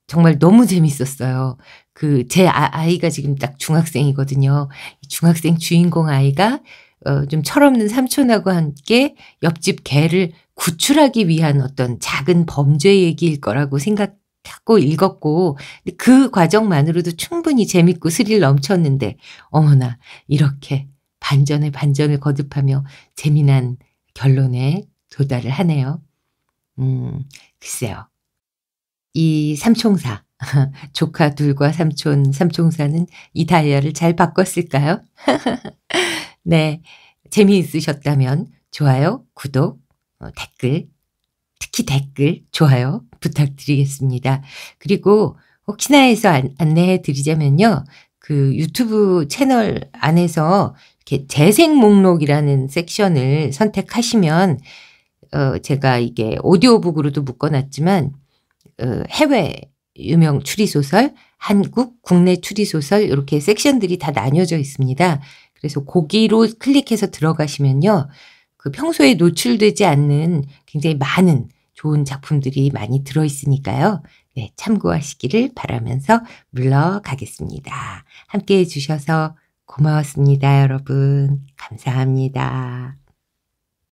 정말 너무 재밌었어요. 그 제 아, 아이가 지금 딱 중학생이거든요. 중학생 주인공 아이가 어, 좀 철없는 삼촌하고 함께 옆집 개를 구출하기 위한 어떤 작은 범죄 얘기일 거라고 생각 자꾸 읽었고 그 과정만으로도 충분히 재밌고 스릴 넘쳤는데 어머나 이렇게 반전에 반전을 거듭하며 재미난 결론에 도달을 하네요. 음, 글쎄요. 이 삼총사, 조카 둘과 삼촌, 삼총사는 이 다이아를 잘 바꿨을까요? 네. 재미있으셨다면 좋아요, 구독, 어, 댓글 특히 댓글, 좋아요 부탁드리겠습니다. 그리고 혹시나 해서 안, 안내해 드리자면요. 그 유튜브 채널 안에서 이렇게 재생 목록이라는 섹션을 선택하시면 어 제가 이게 오디오북으로도 묶어놨지만 어 해외 유명 추리소설, 한국 국내 추리소설 이렇게 섹션들이 다 나뉘어져 있습니다. 그래서 고기로 클릭해서 들어가시면요. 그 평소에 노출되지 않는 굉장히 많은 좋은 작품들이 많이 들어있으니까요. 네, 참고하시기를 바라면서 물러가겠습니다. 함께 해주셔서 고마웠습니다, 여러분. 감사합니다.